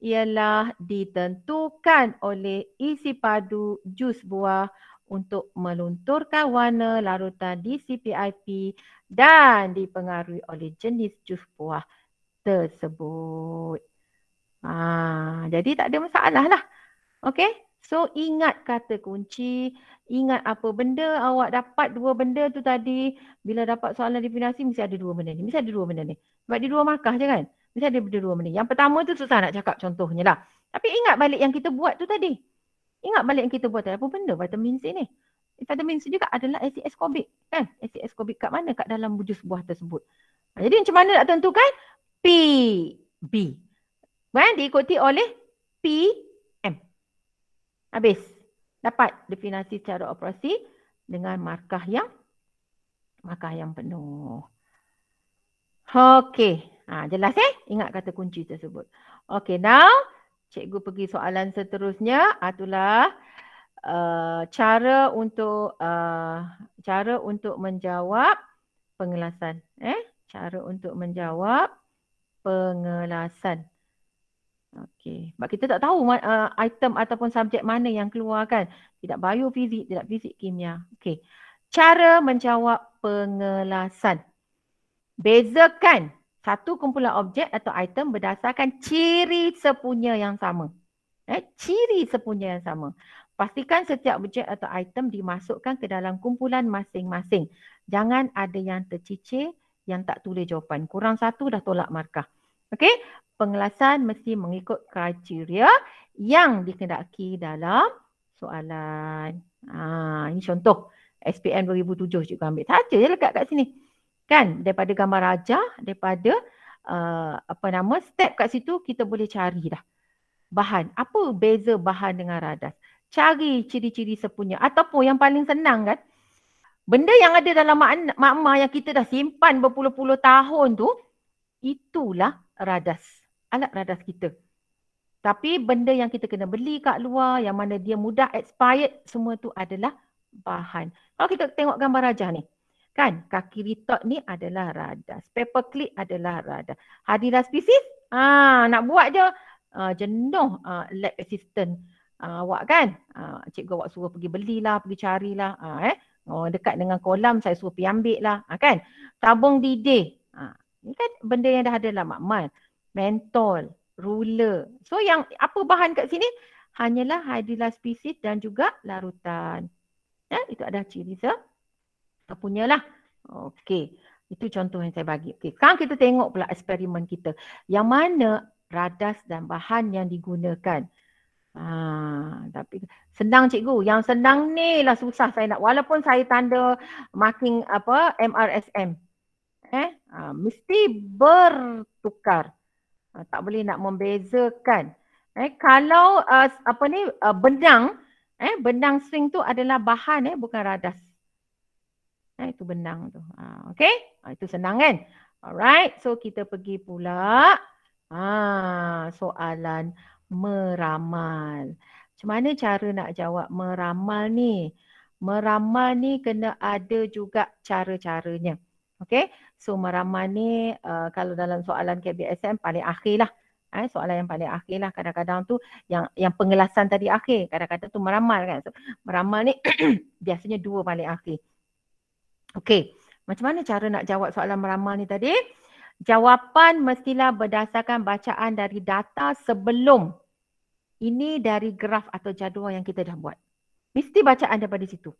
ialah ditentukan oleh isi padu jus buah untuk melunturkan warna larutan di CPIP dan dipengaruhi oleh jenis jus buah tersebut. Ha, jadi tak ada masalah lah. Okay. So ingat kata kunci, ingat apa benda awak dapat dua benda tu tadi. Bila dapat soalan definasi mesti ada dua benda ni. Mesti ada dua benda ni. Sebab dia dua markah je kan. Mesti ada benda dua benda. Yang pertama tu susah nak cakap contohnya lah. Tapi ingat balik yang kita buat tu tadi. Ingat balik yang kita buat tadi. Apa benda vitamin C ni? Vitamin C juga adalah acid ascorbic. Kan? Acid ascorbic kat mana? Kat dalam bujus buah tersebut. Ha, jadi macam mana nak tentukan? P, B. Kan? Diikuti oleh P, M. Habis. Dapat definasi cara operasi dengan markah yang markah yang penuh. Okey, Ha, jelas eh? Ingat kata kunci tersebut. Okay now, cikgu pergi soalan seterusnya. Ah, itulah uh, cara untuk uh, cara untuk menjawab pengelasan. Eh? Cara untuk menjawab pengelasan. Okay, Sebab kita tak tahu uh, item ataupun subjek mana yang keluar kan. Tidak biofizik, tidak fizik kimia. Okay, Cara menjawab pengelasan. Bezakan satu kumpulan objek atau item berdasarkan ciri sepunya yang sama. Eh, ciri sepunya yang sama. Pastikan setiap objek atau item dimasukkan ke dalam kumpulan masing-masing. Jangan ada yang tercicir yang tak tulis jawapan. Kurang satu dah tolak markah. Okey, pengelasan mesti mengikut kriteria yang dikendaki dalam soalan. Ha, ini contoh SPM 2007 juga ambil. Saja je lekat kat sini kan daripada gambar raja daripada uh, apa nama step kat situ kita boleh cari dah bahan apa beza bahan dengan radas cari ciri-ciri sepunya ataupun yang paling senang kan benda yang ada dalam makma yang kita dah simpan berpuluh-puluh tahun tu itulah radas alat radas kita tapi benda yang kita kena beli kat luar yang mana dia mudah expired semua tu adalah bahan kalau kita tengok gambar raja ni Kan? Kaki retort ni adalah radar. Paper clip adalah radar. Hadirah spesies? Ah, ha, nak buat je. Uh, jenuh uh, lab assistant uh, awak kan? Uh, cikgu awak suruh pergi belilah, pergi carilah. Uh, eh? Oh, dekat dengan kolam saya suruh pergi ambil lah. Uh, kan? Tabung didih. Uh, ini kan benda yang dah ada lah makmal. Mentol, ruler. So yang apa bahan kat sini? Hanyalah hydrilla species dan juga larutan. Ya, eh, itu ada ciri sah. Tak lah, Okey. Itu contoh yang saya bagi. Okey. Sekarang kita tengok pula eksperimen kita. Yang mana radas dan bahan yang digunakan. Ha, tapi senang cikgu. Yang senang ni lah susah saya nak. Walaupun saya tanda marking apa MRSM. Eh? Ha, mesti bertukar. Ha, tak boleh nak membezakan. Eh, kalau uh, apa ni uh, benang eh benang swing tu adalah bahan eh bukan radas. Nah itu benang tu. Ha, ah, okay. Ha, ah, itu senang kan? Alright. So kita pergi pula. Ha, soalan meramal. Macam mana cara nak jawab meramal ni? Meramal ni kena ada juga cara-caranya. Okay. So meramal ni uh, kalau dalam soalan KBSM paling akhir lah. Eh, soalan yang paling akhir lah kadang-kadang tu yang yang pengelasan tadi akhir kadang-kadang tu meramal kan so, meramal ni biasanya dua paling akhir Okey, macam mana cara nak jawab soalan meramal ni tadi? Jawapan mestilah berdasarkan bacaan dari data sebelum. Ini dari graf atau jadual yang kita dah buat. Mesti bacaan daripada situ.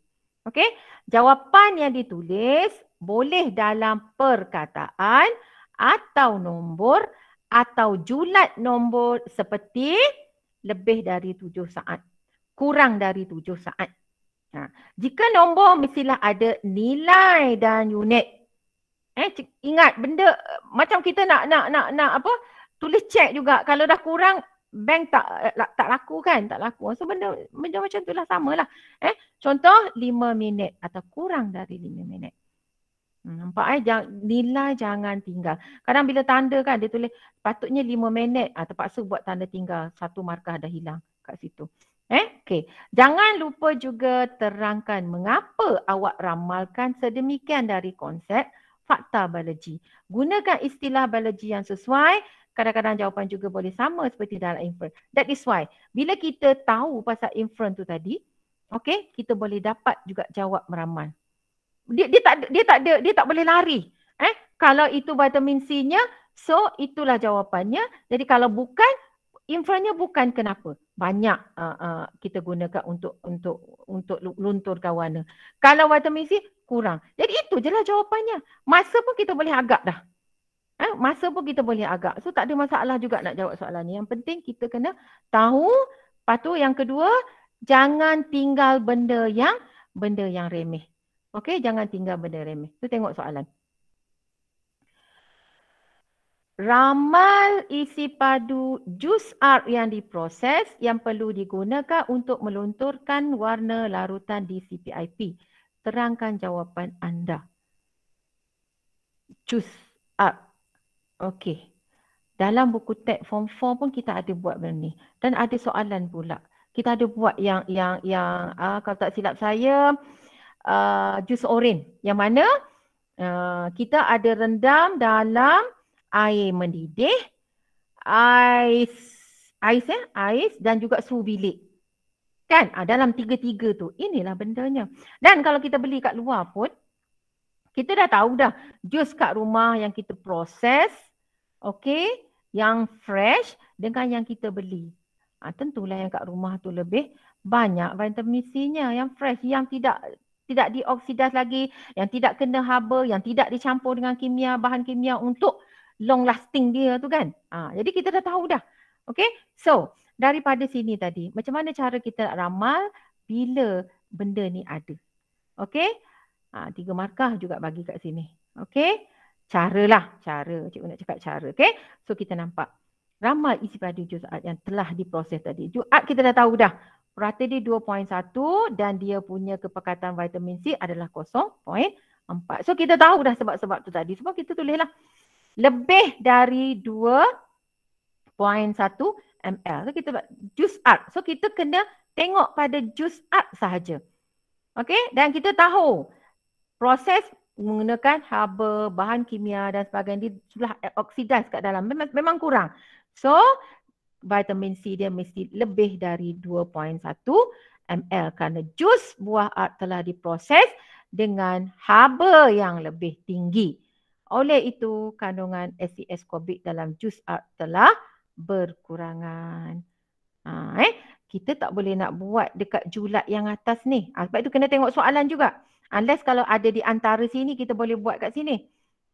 Okey, jawapan yang ditulis boleh dalam perkataan atau nombor atau julat nombor seperti lebih dari tujuh saat, kurang dari tujuh saat. Ha. Jika nombor mestilah ada nilai dan unit. Eh, c- ingat benda macam kita nak nak nak nak apa tulis cek juga kalau dah kurang bank tak la, eh, tak laku kan tak laku so benda benda macam tu lah sama lah eh contoh lima minit atau kurang dari lima minit hmm, Nampak eh? Jang, nilai jangan tinggal. Kadang bila tanda kan dia tulis patutnya lima minit. Ah, terpaksa buat tanda tinggal. Satu markah dah hilang kat situ. Eh, okay. Jangan lupa juga terangkan mengapa awak ramalkan sedemikian dari konsep fakta biologi. Gunakan istilah biologi yang sesuai. Kadang-kadang jawapan juga boleh sama seperti dalam infer. That is why bila kita tahu pasal infer tu tadi, okay, kita boleh dapat juga jawab meramal. Dia, dia tak dia tak dia, dia tak boleh lari. Eh, kalau itu vitamin C-nya, so itulah jawapannya. Jadi kalau bukan, infranya bukan kenapa banyak uh, uh, kita gunakan untuk untuk untuk lunturkan warna kalau vitamin C kurang jadi itu jelah jawapannya masa pun kita boleh agak dah eh masa pun kita boleh agak so tak ada masalah juga nak jawab soalan ni yang penting kita kena tahu lepas tu yang kedua jangan tinggal benda yang benda yang remeh okey jangan tinggal benda remeh tu tengok soalan Ramal isi padu jus art yang diproses yang perlu digunakan untuk melunturkan warna larutan di CPIP. Terangkan jawapan anda. Jus art. Okey. Dalam buku tag form 4 pun kita ada buat benda ni. Dan ada soalan pula. Kita ada buat yang yang yang uh, kalau tak silap saya uh, jus oren. Yang mana uh, kita ada rendam dalam air mendidih, ais, ais ya, ais dan juga suhu bilik. Kan? Ha, dalam tiga-tiga tu. Inilah bendanya. Dan kalau kita beli kat luar pun, kita dah tahu dah jus kat rumah yang kita proses, okay, yang fresh dengan yang kita beli. Ha, tentulah yang kat rumah tu lebih banyak vitamin C-nya yang fresh, yang tidak tidak dioksidas lagi, yang tidak kena haba, yang tidak dicampur dengan kimia, bahan kimia untuk long lasting dia tu kan. Ha, jadi kita dah tahu dah. Okay. So daripada sini tadi macam mana cara kita nak ramal bila benda ni ada. Okay. Ha, tiga markah juga bagi kat sini. Okay. Caralah. Cara. Cikgu nak cakap cara. Okay. So kita nampak. Ramal isi padu juzat yang telah diproses tadi. Juzat kita dah tahu dah. Rata dia 2.1 dan dia punya kepekatan vitamin C adalah 0.4. So kita tahu dah sebab-sebab tu tadi. Sebab kita tulislah. lah lebih dari 2.1 ml. So kita buat juice art. So kita kena tengok pada juice art sahaja. Okay dan kita tahu proses menggunakan haba, bahan kimia dan sebagainya di sebelah oksidas kat dalam memang, memang kurang. So vitamin C dia mesti lebih dari 2.1 ml kerana jus buah art telah diproses dengan haba yang lebih tinggi. Oleh itu, kandungan SES COVID dalam jus a telah berkurangan. Ha, eh? Kita tak boleh nak buat dekat julat yang atas ni. Ha, sebab itu kena tengok soalan juga. Unless kalau ada di antara sini, kita boleh buat kat sini.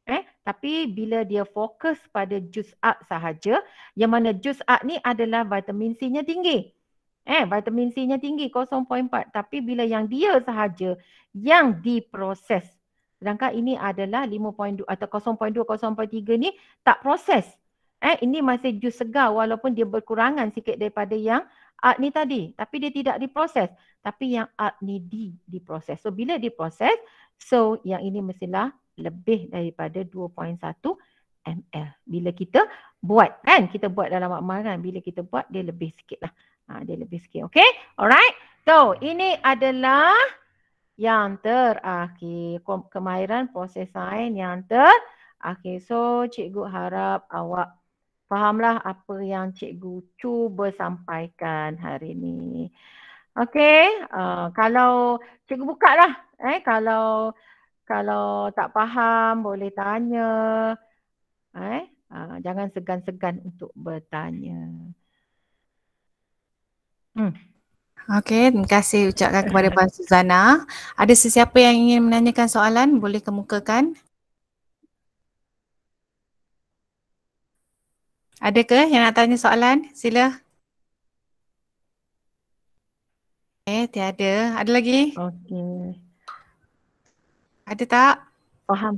Eh? Tapi bila dia fokus pada jus a sahaja, yang mana jus a ni adalah vitamin C-nya tinggi. Eh, vitamin C-nya tinggi 0.4. Tapi bila yang dia sahaja yang diproses Sedangkan ini adalah 5.2 atau 0.2, 0.3 ni tak proses. Eh, ini masih jus segar walaupun dia berkurangan sikit daripada yang art ni tadi. Tapi dia tidak diproses. Tapi yang art ni di, diproses. So bila diproses, so yang ini mestilah lebih daripada 2.1 ml. Bila kita buat kan, kita buat dalam makmal Bila kita buat dia lebih sikit lah. Ha, dia lebih sikit. Okay, alright. So ini adalah yang terakhir. Kemahiran proses sains yang terakhir. So cikgu harap awak fahamlah apa yang cikgu cuba sampaikan hari ini. Okay, uh, kalau cikgu buka lah. Eh, kalau kalau tak faham boleh tanya. Eh, uh, jangan segan-segan untuk bertanya. Hmm. Okey, terima kasih ucapkan kepada Puan Suzana. Ada sesiapa yang ingin menanyakan soalan, boleh kemukakan. Ada ke yang nak tanya soalan? Sila. Eh, tiada. Ada lagi? Okey. Ada tak? Faham.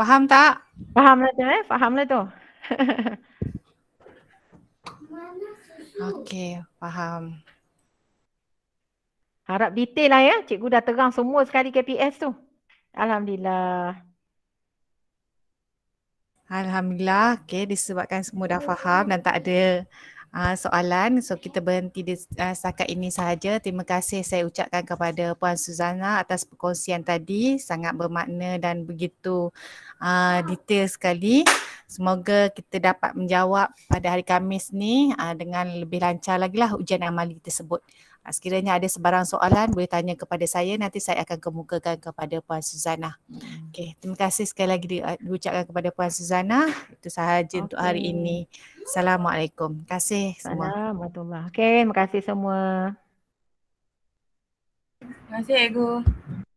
Faham tak? Fahamlah tu eh, fahamlah tu. Okey, Lah tu, eh? lah tu. okay, faham. Harap detail lah ya. Cikgu dah terang semua sekali KPS tu. Alhamdulillah. Alhamdulillah. Okay. Disebabkan semua dah faham dan tak ada uh, soalan. So kita berhenti di, uh, setakat ini sahaja. Terima kasih saya ucapkan kepada Puan Suzana atas perkongsian tadi. Sangat bermakna dan begitu uh, detail sekali. Semoga kita dapat menjawab pada hari Kamis ni uh, dengan lebih lancar lagi lah ujian amali tersebut. Uh, sekiranya ada sebarang soalan boleh tanya kepada saya nanti saya akan kemukakan kepada Puan Suzana. Hmm. Okey, terima kasih sekali lagi ah, diucapkan uh, kepada Puan Suzana. Itu sahaja okay. untuk hari ini. Assalamualaikum. Terima kasih semua. Assalamualaikum. Okey, terima kasih semua. Terima kasih, Ego.